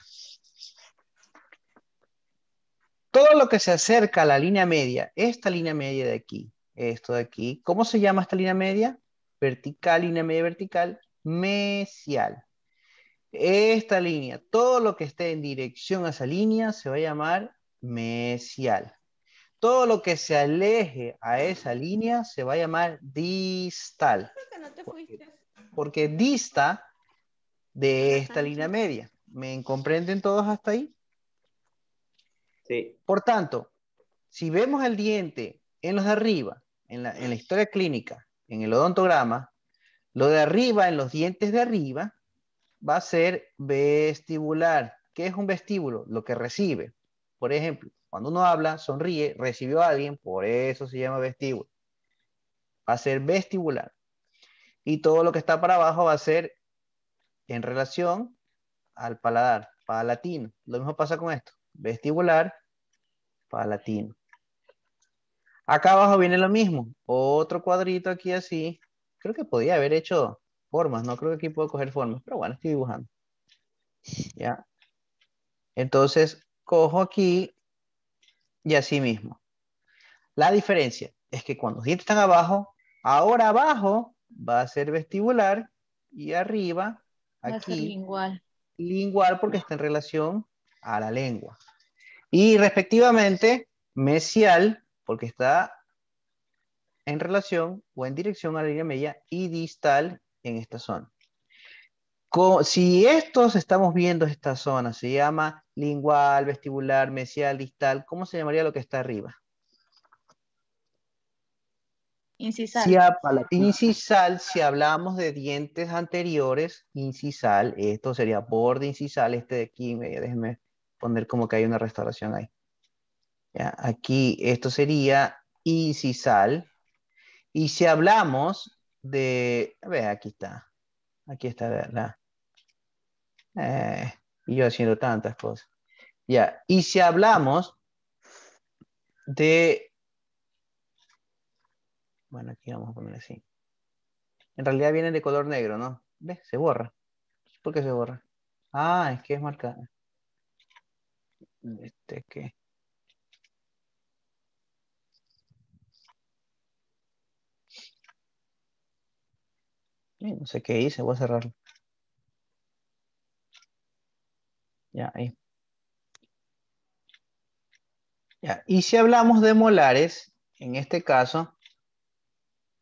Todo lo que se acerca a la línea media, esta línea media de aquí, esto de aquí. ¿Cómo se llama esta línea media? Vertical, línea media vertical, mesial. Esta línea, todo lo que esté en dirección a esa línea se va a llamar mesial. Todo lo que se aleje a esa línea se va a llamar distal. porque, dista de esta línea media. ¿Me comprenden todos hasta ahí? Sí. Por tanto, si vemos el diente en los de arriba en la, historia clínica, en el odontograma, lo de arriba, en los dientes de arriba, va a ser vestibular. ¿Qué es un vestíbulo? Lo que recibe. Por ejemplo, cuando uno habla, sonríe, recibió a alguien, por eso se llama vestíbulo. Va a ser vestibular. Y todo lo que está para abajo va a ser en relación al paladar, palatino. Lo mismo pasa con esto, vestibular, palatino. Acá abajo viene lo mismo. Otro cuadrito aquí así. Creo que podía haber hecho formas. No creo que aquí puedo coger formas. Pero bueno, estoy dibujando. Ya. Entonces, cojo aquí y así mismo. La diferencia es que cuando los dientes están abajo, ahora abajo va a ser vestibular y arriba, aquí, lingual. Lingual porque está en relación a la lengua. Y respectivamente, mesial porque está en relación o en dirección a la línea media y distal en esta zona. si estos estamos viendo esta zona, se llama lingual, vestibular, mesial, distal, ¿cómo se llamaría lo que está arriba? Incisal. incisal, si hablamos de dientes anteriores, incisal, esto sería borde incisal, este de aquí, eh, déjenme poner como que hay una restauración ahí. Aquí esto sería sal Y si hablamos de... A ver, aquí está. Aquí está la... Eh, y yo haciendo tantas cosas. Ya. Y si hablamos de... Bueno, aquí vamos a poner así. En realidad vienen de color negro, ¿no? ve Se borra. ¿Por qué se borra? Ah, es que es marcada. Este que... no sé qué hice, voy a cerrarlo. Ya, ahí. Ya, y si hablamos de molares, en este caso,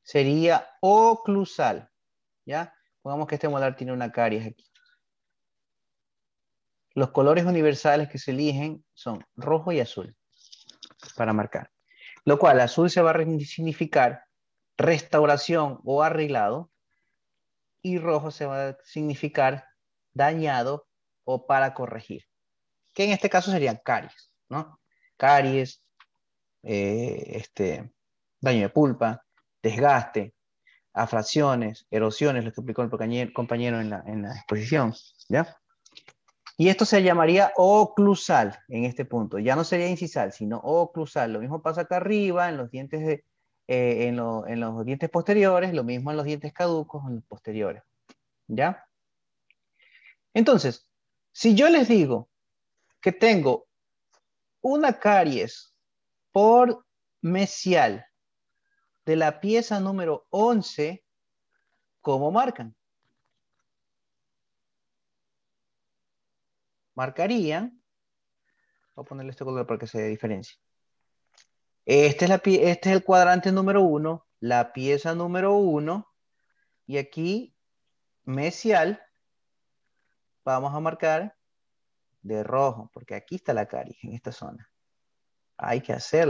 sería oclusal. ¿Ya? Pongamos que este molar tiene una caries aquí. Los colores universales que se eligen son rojo y azul para marcar. Lo cual azul se va a significar restauración o arreglado y rojo se va a significar dañado o para corregir, que en este caso serían caries, ¿no? Caries, eh, este, daño de pulpa, desgaste, afracciones, erosiones, lo explicó el compañero en la, en la exposición, ¿ya? Y esto se llamaría oclusal en este punto. Ya no sería incisal, sino oclusal. Lo mismo pasa acá arriba, en los dientes de, eh, en, en, los dientes posteriores, lo mismo en los dientes caducos, en los posteriores. ¿Ya? Entonces, si yo les digo que tengo una caries por mesial de la pieza número 11, ¿cómo marcan? Marcarían, voy a ponerle este color para que se diferencie. Este, este es, el cuadrante número uno, la pieza número uno, y aquí mesial vamos a marcar de rojo, porque aquí está la caries, en esta zona. Hay que hacerlo.